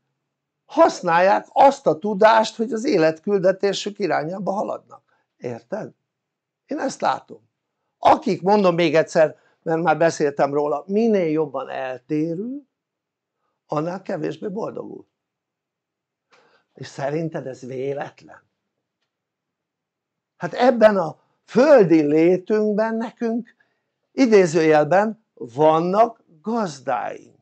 használják azt a tudást hogy az életküldetésük irányába haladnak, érted? én ezt látom akik mondom még egyszer mert már beszéltem róla minél jobban eltérül annál kevésbé boldogul és szerinted ez véletlen? hát ebben a földi létünkben nekünk idézőjelben vannak gazdáink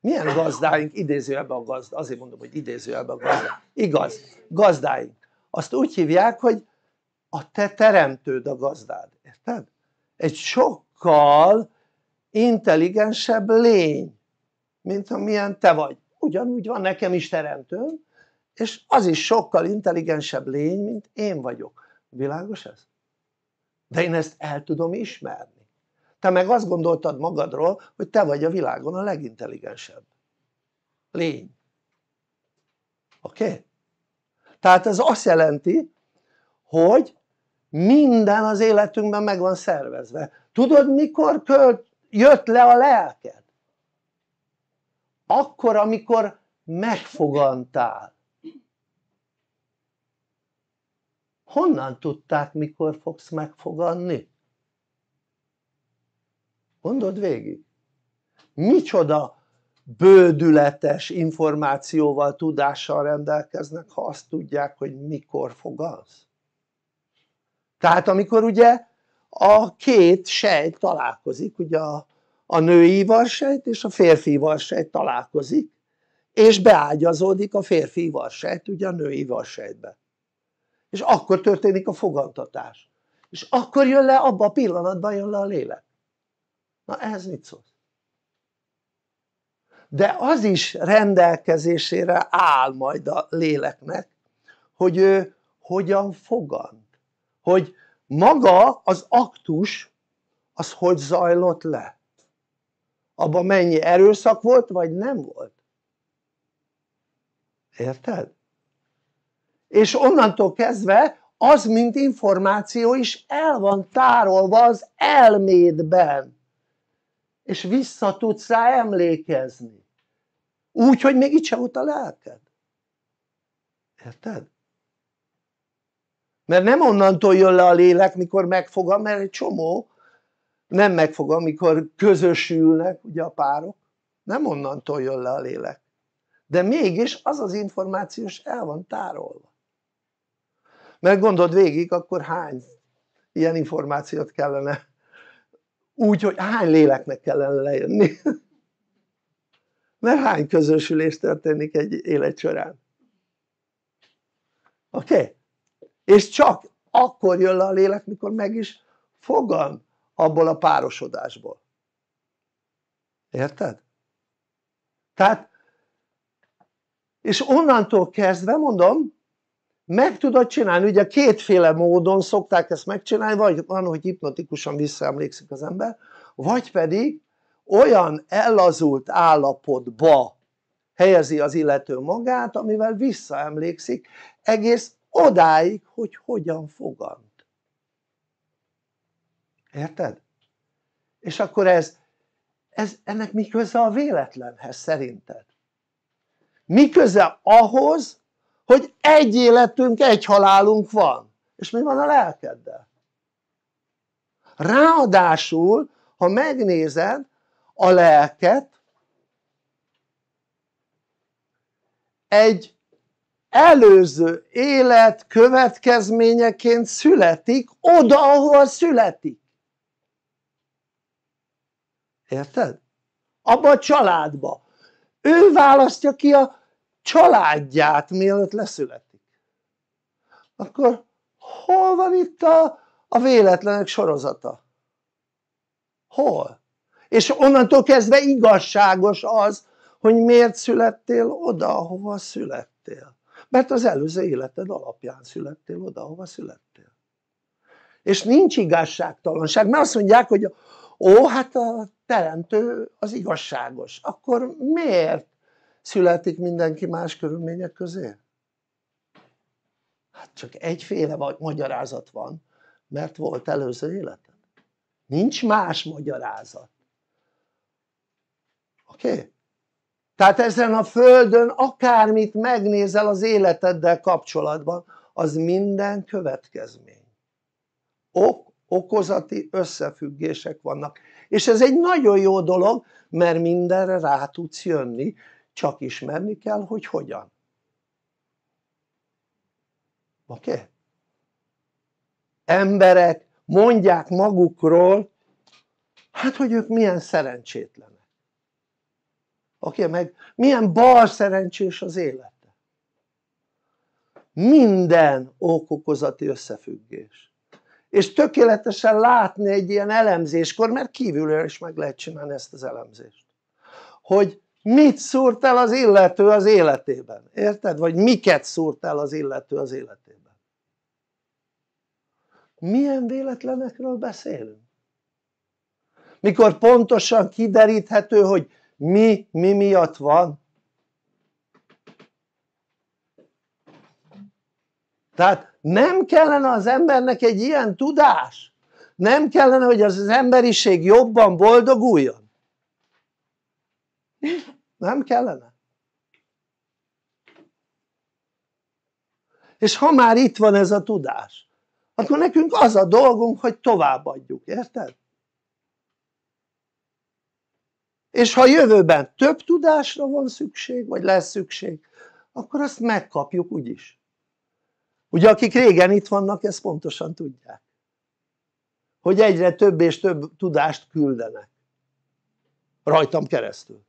milyen gazdáink idézőjelben a gazda, azért mondom hogy idézőjelben a gazda, igaz, gazdáink azt úgy hívják hogy a te teremtőd a gazdád, érted? egy sokkal intelligensebb lény mint amilyen te vagy ugyanúgy van nekem is teremtőm, és az is sokkal intelligensebb lény, mint én vagyok. Világos ez? De én ezt el tudom ismerni. Te meg azt gondoltad magadról, hogy te vagy a világon a legintelligensebb lény. Oké? Okay? Tehát ez azt jelenti, hogy minden az életünkben meg van szervezve. Tudod, mikor költ, jött le a lelked? akkor amikor megfogantál honnan tudták mikor fogsz megfoganni? gondold végig micsoda bődületes információval, tudással rendelkeznek ha azt tudják hogy mikor fogalsz tehát amikor ugye a két sejt találkozik ugye a a női varsejt és a férfi varsejt találkozik és beágyazódik a férfi varsejt ugye a női varsejtbe és akkor történik a fogantatás és akkor jön le abba a pillanatban jön le a lélek na ez mit szól? de az is rendelkezésére áll majd a léleknek hogy ő hogyan fogant hogy maga az aktus az hogy zajlott le abban mennyi erőszak volt vagy nem volt érted? és onnantól kezdve az mint információ is el van tárolva az elmédben és vissza tudsz rá emlékezni úgy hogy még itt se volt a lelked érted? mert nem onnantól jön le a lélek mikor megfogam, mert egy csomó nem megfog, amikor közösülnek ugye a párok, nem onnantól jön le a lélek. De mégis az az információs el van tárolva. Mert gondold végig, akkor hány ilyen információt kellene úgy, hogy hány léleknek kellene lejönni. Mert hány közösülés történik egy élet során. Oké? Okay? És csak akkor jön le a lélek, mikor meg is fogan abból a párosodásból érted? tehát és onnantól kezdve mondom meg tudod csinálni, ugye kétféle módon szokták ezt megcsinálni, vagy van, hogy hipnotikusan visszaemlékszik az ember, vagy pedig olyan ellazult állapotba helyezi az illető magát, amivel visszaemlékszik egész odáig, hogy hogyan fogalmaz Érted? És akkor ez, ez ennek mi köze a véletlenhez szerinted? Mi köze ahhoz, hogy egy életünk, egy halálunk van? És mi van a lelkeddel? Ráadásul, ha megnézed a lelket, egy előző élet következményeként születik oda, ahol születik. Érted? Abba a családba. Ő választja ki a családját, mielőtt leszületik. Akkor hol van itt a, a véletlenek sorozata? Hol? És onnantól kezdve igazságos az, hogy miért születtél oda, ahova születtél. Mert az előző életed alapján születtél oda, ahova születtél. És nincs igazságtalanság, mert azt mondják, hogy ó hát a teremtő az igazságos, akkor miért születik mindenki más körülmények közé? Hát csak egyféle magyarázat van, mert volt előző életed. Nincs más magyarázat. Oké? Okay? Tehát ezen a földön akármit megnézel az életeddel kapcsolatban, az minden következmény. Ok, okozati összefüggések vannak és ez egy nagyon jó dolog mert mindenre rá tudsz jönni csak ismerni kell hogy hogyan oké? Okay? emberek mondják magukról hát hogy ők milyen szerencsétlenek oké? Okay? meg milyen bal szerencsés az élete minden okokozati összefüggés és tökéletesen látni egy ilyen elemzéskor, mert kívülről is meg lehet csinálni ezt az elemzést hogy mit szúrt el az illető az életében, érted? vagy miket szúrt el az illető az életében milyen véletlenekről beszélünk? mikor pontosan kideríthető hogy mi mi miatt van tehát nem kellene az embernek egy ilyen tudás nem kellene hogy az, az emberiség jobban boldoguljon nem kellene és ha már itt van ez a tudás akkor nekünk az a dolgunk hogy továbbadjuk, érted? és ha a jövőben több tudásra van szükség vagy lesz szükség akkor azt megkapjuk úgyis ugye akik régen itt vannak ezt pontosan tudják hogy egyre több és több tudást küldenek rajtam keresztül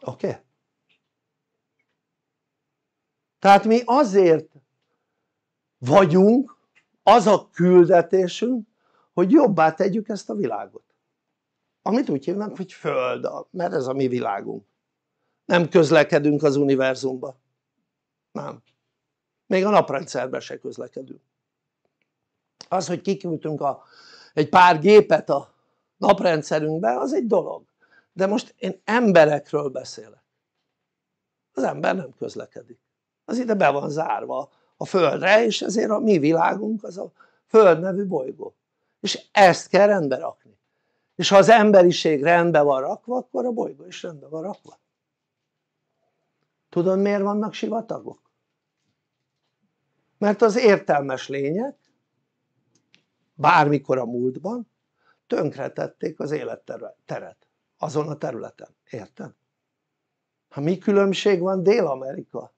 oké? Okay? tehát mi azért vagyunk az a küldetésünk hogy jobbá tegyük ezt a világot amit úgy hívnak hogy föld mert ez a mi világunk nem közlekedünk az univerzumba nem még a naprendszerben se közlekedünk az hogy kiküldtünk a, egy pár gépet a naprendszerünkbe az egy dolog de most én emberekről beszélek az ember nem közlekedik az ide be van zárva a földre és ezért a mi világunk az a föld nevű bolygó és ezt kell rendbe rakni és ha az emberiség rendbe van rakva akkor a bolygó is rendbe van rakva tudod miért vannak sivatagok? mert az értelmes lények bármikor a múltban tönkretették az életteret azon a területen, érted? ha mi különbség van Dél-Amerika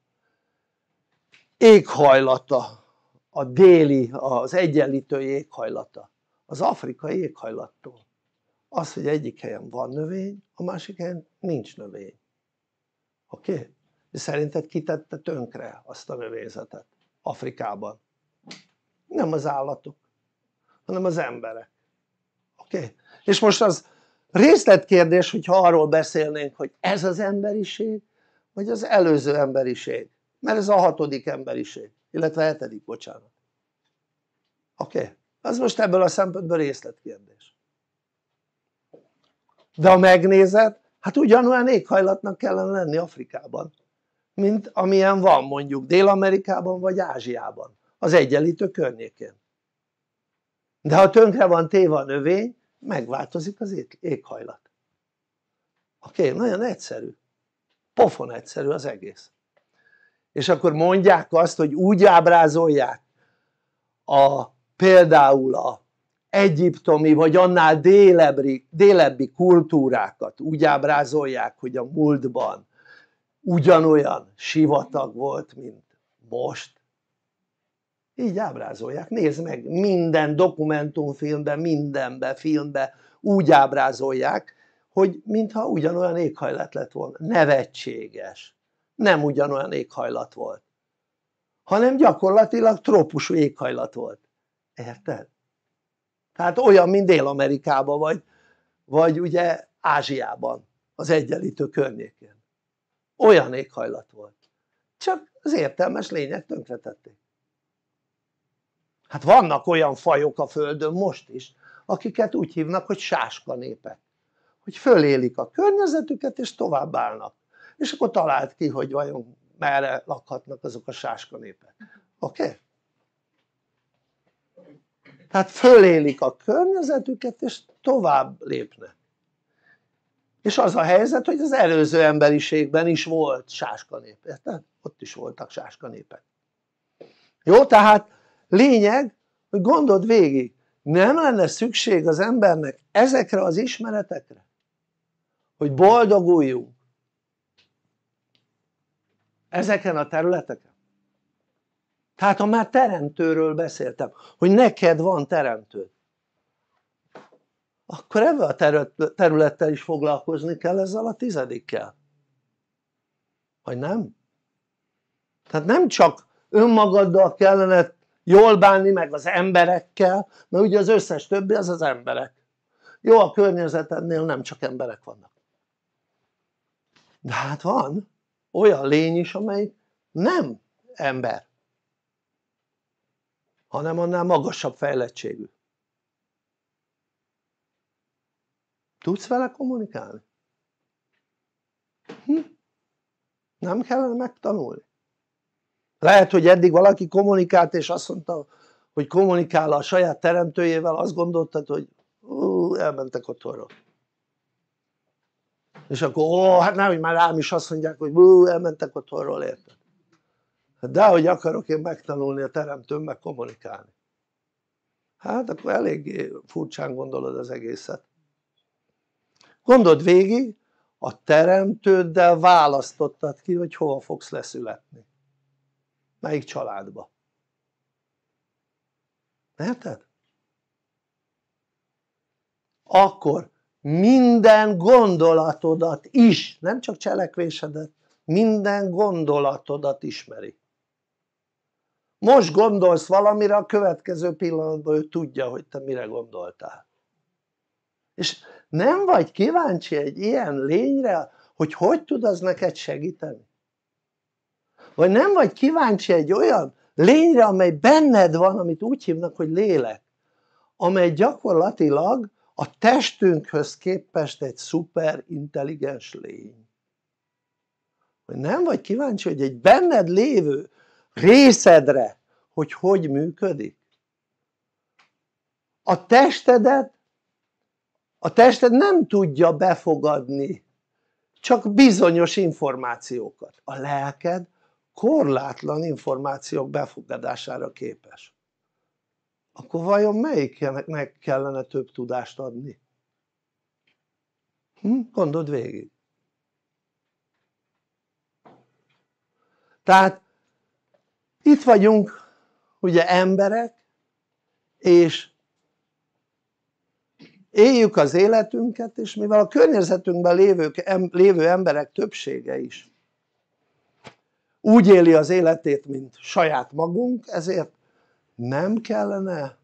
éghajlata a déli, az egyenlítő éghajlata az afrikai éghajlattól az hogy egyik helyen van növény a másik helyen nincs növény oké? Okay? szerinted kitette tönkre azt a növényzetet Afrikában nem az állatok hanem az emberek oké? Okay? és most az részletkérdés hogyha arról beszélnénk hogy ez az emberiség vagy az előző emberiség mert ez a hatodik emberiség illetve hetedik bocsánat oké? Okay? az most ebből a szempontból részletkérdés de ha megnézed hát ugyanolyan éghajlatnak kellene lenni Afrikában mint amilyen van mondjuk Dél-Amerikában vagy Ázsiában az egyenlítő környékén de ha tönkre van téve a növény megváltozik az éghajlat oké? Okay, nagyon egyszerű pofon egyszerű az egész és akkor mondják azt hogy úgy ábrázolják a, például a egyiptomi vagy annál délebbi, délebbi kultúrákat úgy ábrázolják hogy a múltban ugyanolyan sivatag volt mint most így ábrázolják, nézd meg minden dokumentumfilmben, mindenben, filmben úgy ábrázolják hogy mintha ugyanolyan éghajlat lett volna, nevetséges nem ugyanolyan éghajlat volt hanem gyakorlatilag trópusú éghajlat volt, érted? tehát olyan mint Dél-Amerikában vagy, vagy ugye Ázsiában az egyenlítő környékén olyan éghajlat volt csak az értelmes lények tönkretették hát vannak olyan fajok a földön most is akiket úgy hívnak hogy sáska népek hogy fölélik a környezetüket és tovább állnak és akkor talált ki hogy vajon merre lakhatnak azok a sáska népek oké? Okay? tehát fölélik a környezetüket és tovább lépnek és az a helyzet, hogy az előző emberiségben is volt sáskanép, érted? Ott is voltak sáskanépek. Jó, tehát lényeg, hogy gondold végig, nem lenne szükség az embernek ezekre az ismeretekre, hogy boldoguljunk ezeken a területeken? Tehát ha már teremtőről beszéltem, hogy neked van teremtőd, akkor ebben a területtel is foglalkozni kell ezzel a tizedikkel vagy nem? tehát nem csak önmagaddal kellene jól bánni meg az emberekkel mert ugye az összes többi az az emberek jó a környezetednél nem csak emberek vannak de hát van olyan lény is amely nem ember hanem annál magasabb fejlettségű Tudsz vele kommunikálni? Hm? Nem kellene megtanulni? Lehet, hogy eddig valaki kommunikált és azt mondta, hogy kommunikál a saját teremtőjével, azt gondoltad, hogy ú, elmentek otthonról. És akkor ó, hát nem, hogy már rám is azt mondják, hogy ú, elmentek otthonról, érted? Hát de hogy akarok én megtanulni a teremtőmmel kommunikálni. Hát akkor eléggé furcsán gondolod az egészet gondold végig a teremtőddel választottad ki hogy hova fogsz leszületni melyik családba érted? akkor minden gondolatodat is, nem csak cselekvésedet, minden gondolatodat ismeri. Most gondolsz valamire, a következő pillanatban ő tudja, hogy te mire gondoltál. És nem vagy kíváncsi egy ilyen lényre hogy hogy tud az neked segíteni? vagy nem vagy kíváncsi egy olyan lényre amely benned van amit úgy hívnak hogy lélek amely gyakorlatilag a testünkhöz képest egy szuper intelligens lény Vagy nem vagy kíváncsi hogy egy benned lévő részedre hogy hogy működik a testedet a tested nem tudja befogadni csak bizonyos információkat, a lelked korlátlan információk befogadására képes akkor vajon melyiknek kellene több tudást adni? Hm? gondold végig tehát itt vagyunk ugye emberek és éljük az életünket és mivel a környezetünkben lévők, em, lévő emberek többsége is úgy éli az életét mint saját magunk ezért nem kellene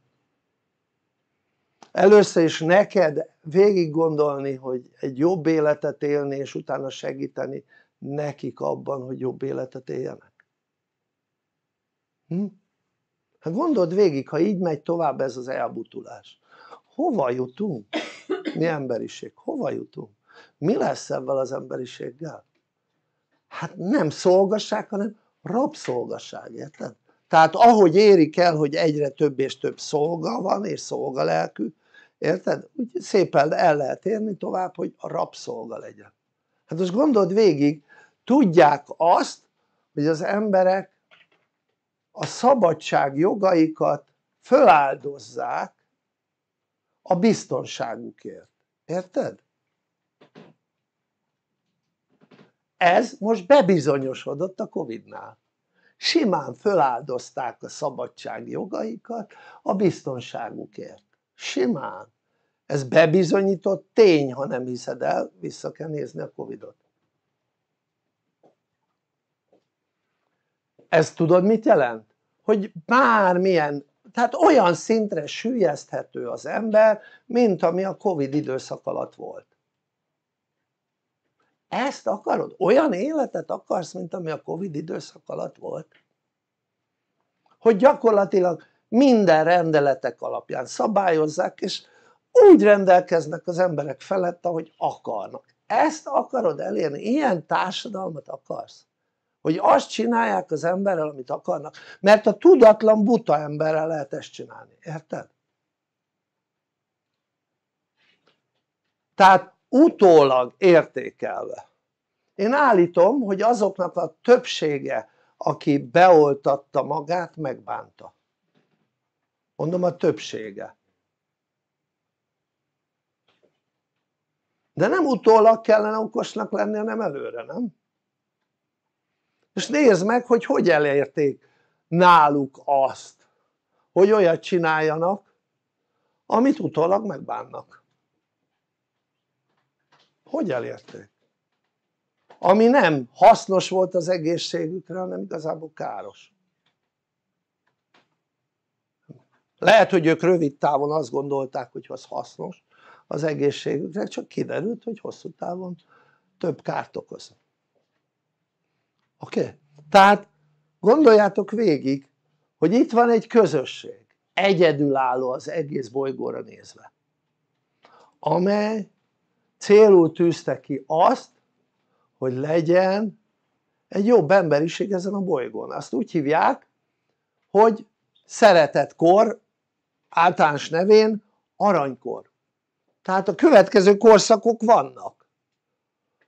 először is neked végig gondolni hogy egy jobb életet élni és utána segíteni nekik abban hogy jobb életet éljenek hm? hát gondold végig ha így megy tovább ez az elbutulás hova jutunk? Mi emberiség? Hova jutunk? Mi lesz ebben az emberiséggel? Hát nem szolgasság, hanem rabszolgasság, érted? Tehát ahogy érik el, hogy egyre több és több szolga van, és lelkű, érted? Úgy szépen el lehet érni tovább, hogy a rabszolga legyen. Hát most gondold végig, tudják azt, hogy az emberek a szabadság jogaikat föláldozzák a biztonságukért. Érted? Ez most bebizonyosodott a Covid-nál. Simán föláldozták a szabadság jogaikat a biztonságukért. Simán. Ez bebizonyított tény, ha nem hiszed el, vissza kell nézni a Covid-ot. Ez tudod mit jelent? Hogy bármilyen tehát olyan szintre sűjeszthető az ember mint ami a Covid időszak alatt volt ezt akarod? olyan életet akarsz mint ami a Covid időszak alatt volt? hogy gyakorlatilag minden rendeletek alapján szabályozzák és úgy rendelkeznek az emberek felett ahogy akarnak ezt akarod elérni? ilyen társadalmat akarsz? hogy azt csinálják az emberrel amit akarnak mert a tudatlan buta emberrel lehet ezt csinálni, érted? tehát utólag értékelve én állítom hogy azoknak a többsége aki beoltatta magát megbánta mondom a többsége de nem utólag kellene okosnak lenni hanem előre nem? és nézd meg hogy hogy elérték náluk azt hogy olyat csináljanak amit utólag megbánnak hogy elérték? ami nem hasznos volt az egészségükre hanem igazából káros lehet hogy ők rövid távon azt gondolták hogy az hasznos az egészségükre csak kiderült hogy hosszú távon több kárt okozott oké? Okay? tehát gondoljátok végig hogy itt van egy közösség egyedülálló az egész bolygóra nézve amely célul tűzte ki azt hogy legyen egy jobb emberiség ezen a bolygón azt úgy hívják hogy szeretetkor általános nevén aranykor tehát a következő korszakok vannak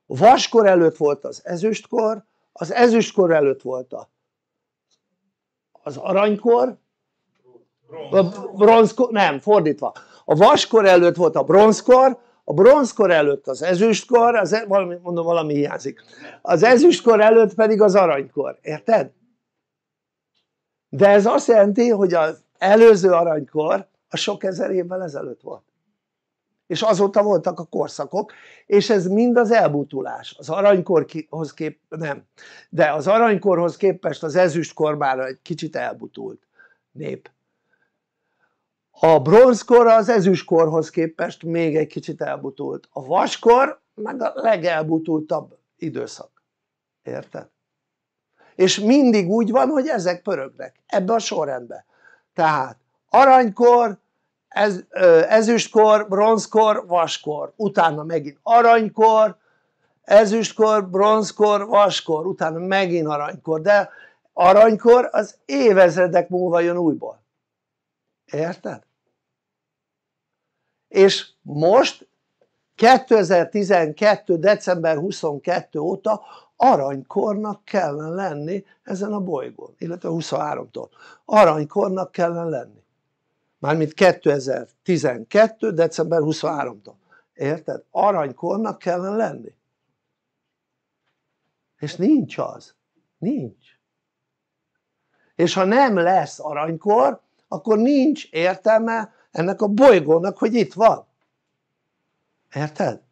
vaskor előtt volt az ezüstkor az ezüstkor előtt volt a, az aranykor, a bronzkor, nem, fordítva, a vaskor előtt volt a bronzkor, a bronzkor előtt az ezüstkor, az, e- valami, mondom valami hiányzik, az ezüstkor előtt pedig az aranykor, érted? De ez azt jelenti, hogy az előző aranykor a sok ezer évvel ezelőtt volt és azóta voltak a korszakok, és ez mind az elbutulás. Az aranykorhoz kép, nem, de az aranykorhoz képest az ezüstkor már egy kicsit elbutult nép. A bronzkor az ezüstkorhoz képest még egy kicsit elbutult. A vaskor meg a legelbutultabb időszak. Érted? És mindig úgy van, hogy ezek pörögnek ebbe a sorrendbe. Tehát aranykor, ez, ezüstkor, bronzkor, vaskor, utána megint aranykor, ezüstkor, bronzkor, vaskor, utána megint aranykor, de aranykor az évezredek múlva jön újból. Érted? És most 2012. december 22 óta aranykornak kellene lenni ezen a bolygón, illetve 23-tól. Aranykornak kellene lenni mármint 2012. december 23-tól érted? aranykornak kellene lenni és nincs az, nincs és ha nem lesz aranykor akkor nincs értelme ennek a bolygónak hogy itt van érted?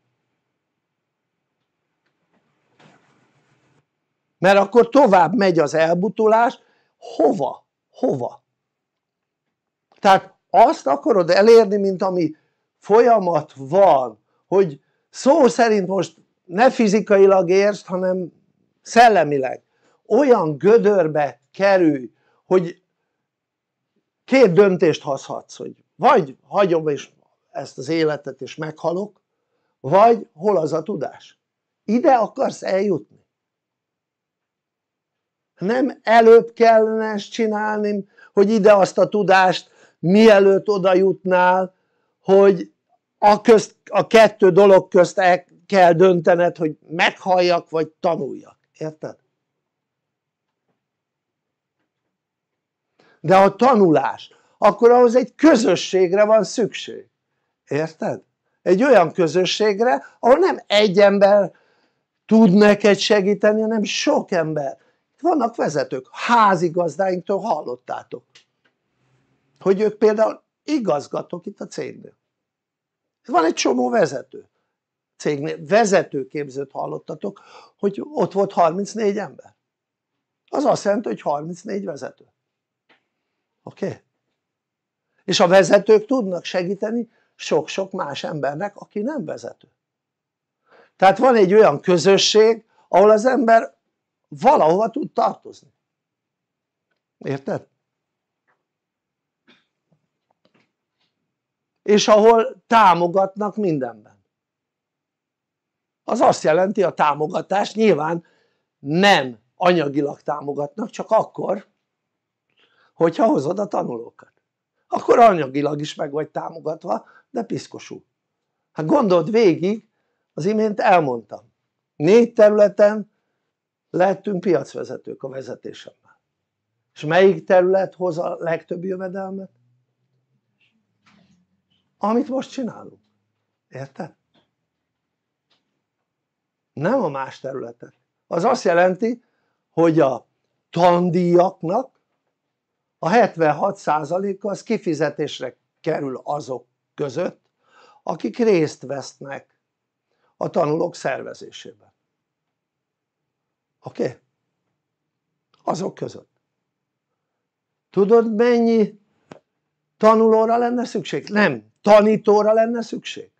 mert akkor tovább megy az elbutulás hova? hova? tehát azt akarod elérni mint ami folyamat van hogy szó szerint most ne fizikailag érsz, hanem szellemileg olyan gödörbe kerülj hogy két döntést hozhatsz hogy vagy hagyom és ezt az életet és meghalok vagy hol az a tudás ide akarsz eljutni nem előbb kellene ezt csinálni hogy ide azt a tudást mielőtt oda jutnál hogy a, közt, a kettő dolog közt el kell döntened hogy meghalljak vagy tanuljak, érted? de a tanulás akkor ahhoz egy közösségre van szükség, érted? egy olyan közösségre ahol nem egy ember tud neked segíteni hanem sok ember vannak vezetők, házigazdáinktól hallottátok hogy ők például igazgatók itt a cégnél van egy csomó vezető cégnél, vezetőképzőt hallottatok hogy ott volt 34 ember az azt jelenti hogy 34 vezető oké? Okay? és a vezetők tudnak segíteni sok-sok más embernek aki nem vezető tehát van egy olyan közösség ahol az ember valahova tud tartozni érted? és ahol támogatnak mindenben az azt jelenti a támogatás nyilván nem anyagilag támogatnak csak akkor hogyha hozod a tanulókat akkor anyagilag is meg vagy támogatva de piszkosú hát gondold végig az imént elmondtam négy területen lettünk piacvezetők a vezetésemmel és melyik terület hoz a legtöbb jövedelmet? amit most csinálunk, érted? nem a más területet az azt jelenti hogy a tandíjaknak a 76%-a az kifizetésre kerül azok között akik részt vesznek a tanulók szervezésében oké? Okay? azok között tudod mennyi tanulóra lenne szükség? nem tanítóra lenne szükség?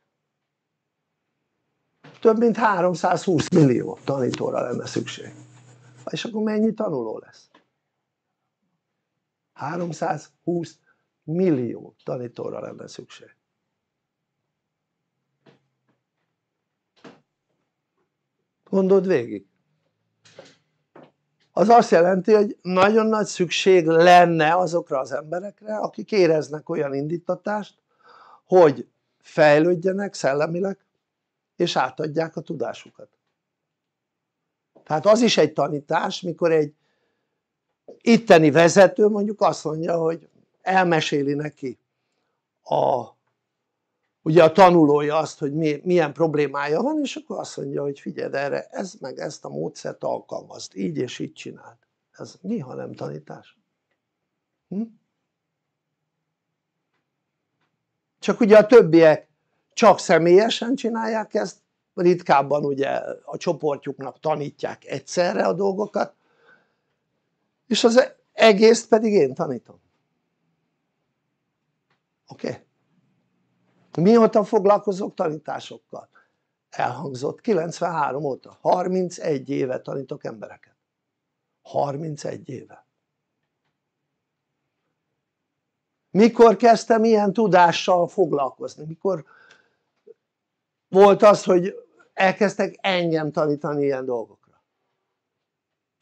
több mint 320 millió tanítóra lenne szükség és akkor mennyi tanuló lesz? 320 millió tanítóra lenne szükség gondold végig az azt jelenti hogy nagyon nagy szükség lenne azokra az emberekre akik éreznek olyan indítatást hogy fejlődjenek szellemileg és átadják a tudásukat tehát az is egy tanítás mikor egy itteni vezető mondjuk azt mondja hogy elmeséli neki a ugye a tanulója azt hogy milyen problémája van és akkor azt mondja hogy figyeld erre ez meg ezt a módszert alkalmazd így és így csináld ez néha nem tanítás hm? csak ugye a többiek csak személyesen csinálják ezt ritkábban ugye a csoportjuknak tanítják egyszerre a dolgokat és az egész pedig én tanítom oké? Okay? mióta foglalkozok tanításokkal? elhangzott 93 óta, 31 éve tanítok embereket 31 éve mikor kezdtem ilyen tudással foglalkozni, mikor volt az hogy elkezdtek engem tanítani ilyen dolgokra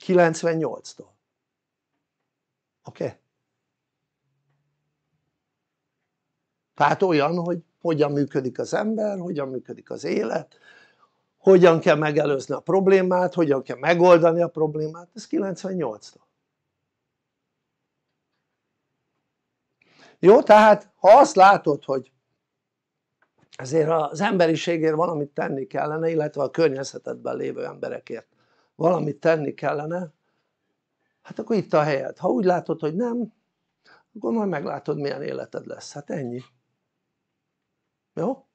98-tól oké? Okay? tehát olyan hogy hogyan működik az ember, hogyan működik az élet hogyan kell megelőzni a problémát, hogyan kell megoldani a problémát, ez 98-tól jó? tehát ha azt látod hogy ezért az emberiségért valamit tenni kellene illetve a környezetedben lévő emberekért valamit tenni kellene hát akkor itt a helyed, ha úgy látod hogy nem akkor majd meglátod milyen életed lesz, hát ennyi jó?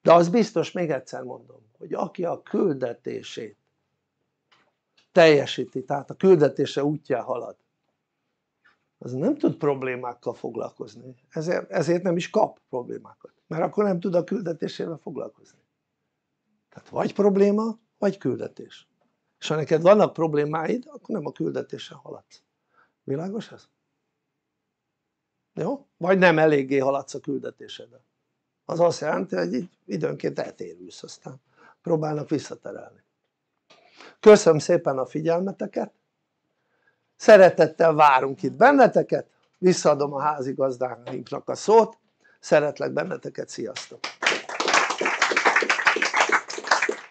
de az biztos még egyszer mondom hogy aki a küldetését teljesíti, tehát a küldetése útján halad az nem tud problémákkal foglalkozni, ezért, ezért nem is kap problémákat, mert akkor nem tud a küldetésével foglalkozni. Tehát vagy probléma, vagy küldetés. És ha neked vannak problémáid, akkor nem a küldetésen haladsz. Világos ez? Jó? Vagy nem eléggé haladsz a küldetésedre. Az azt jelenti, hogy így időnként eltérülsz, aztán próbálnak visszaterelni. Köszönöm szépen a figyelmeteket, szeretettel várunk itt benneteket visszaadom a házigazdáinknak a szót szeretlek benneteket sziasztok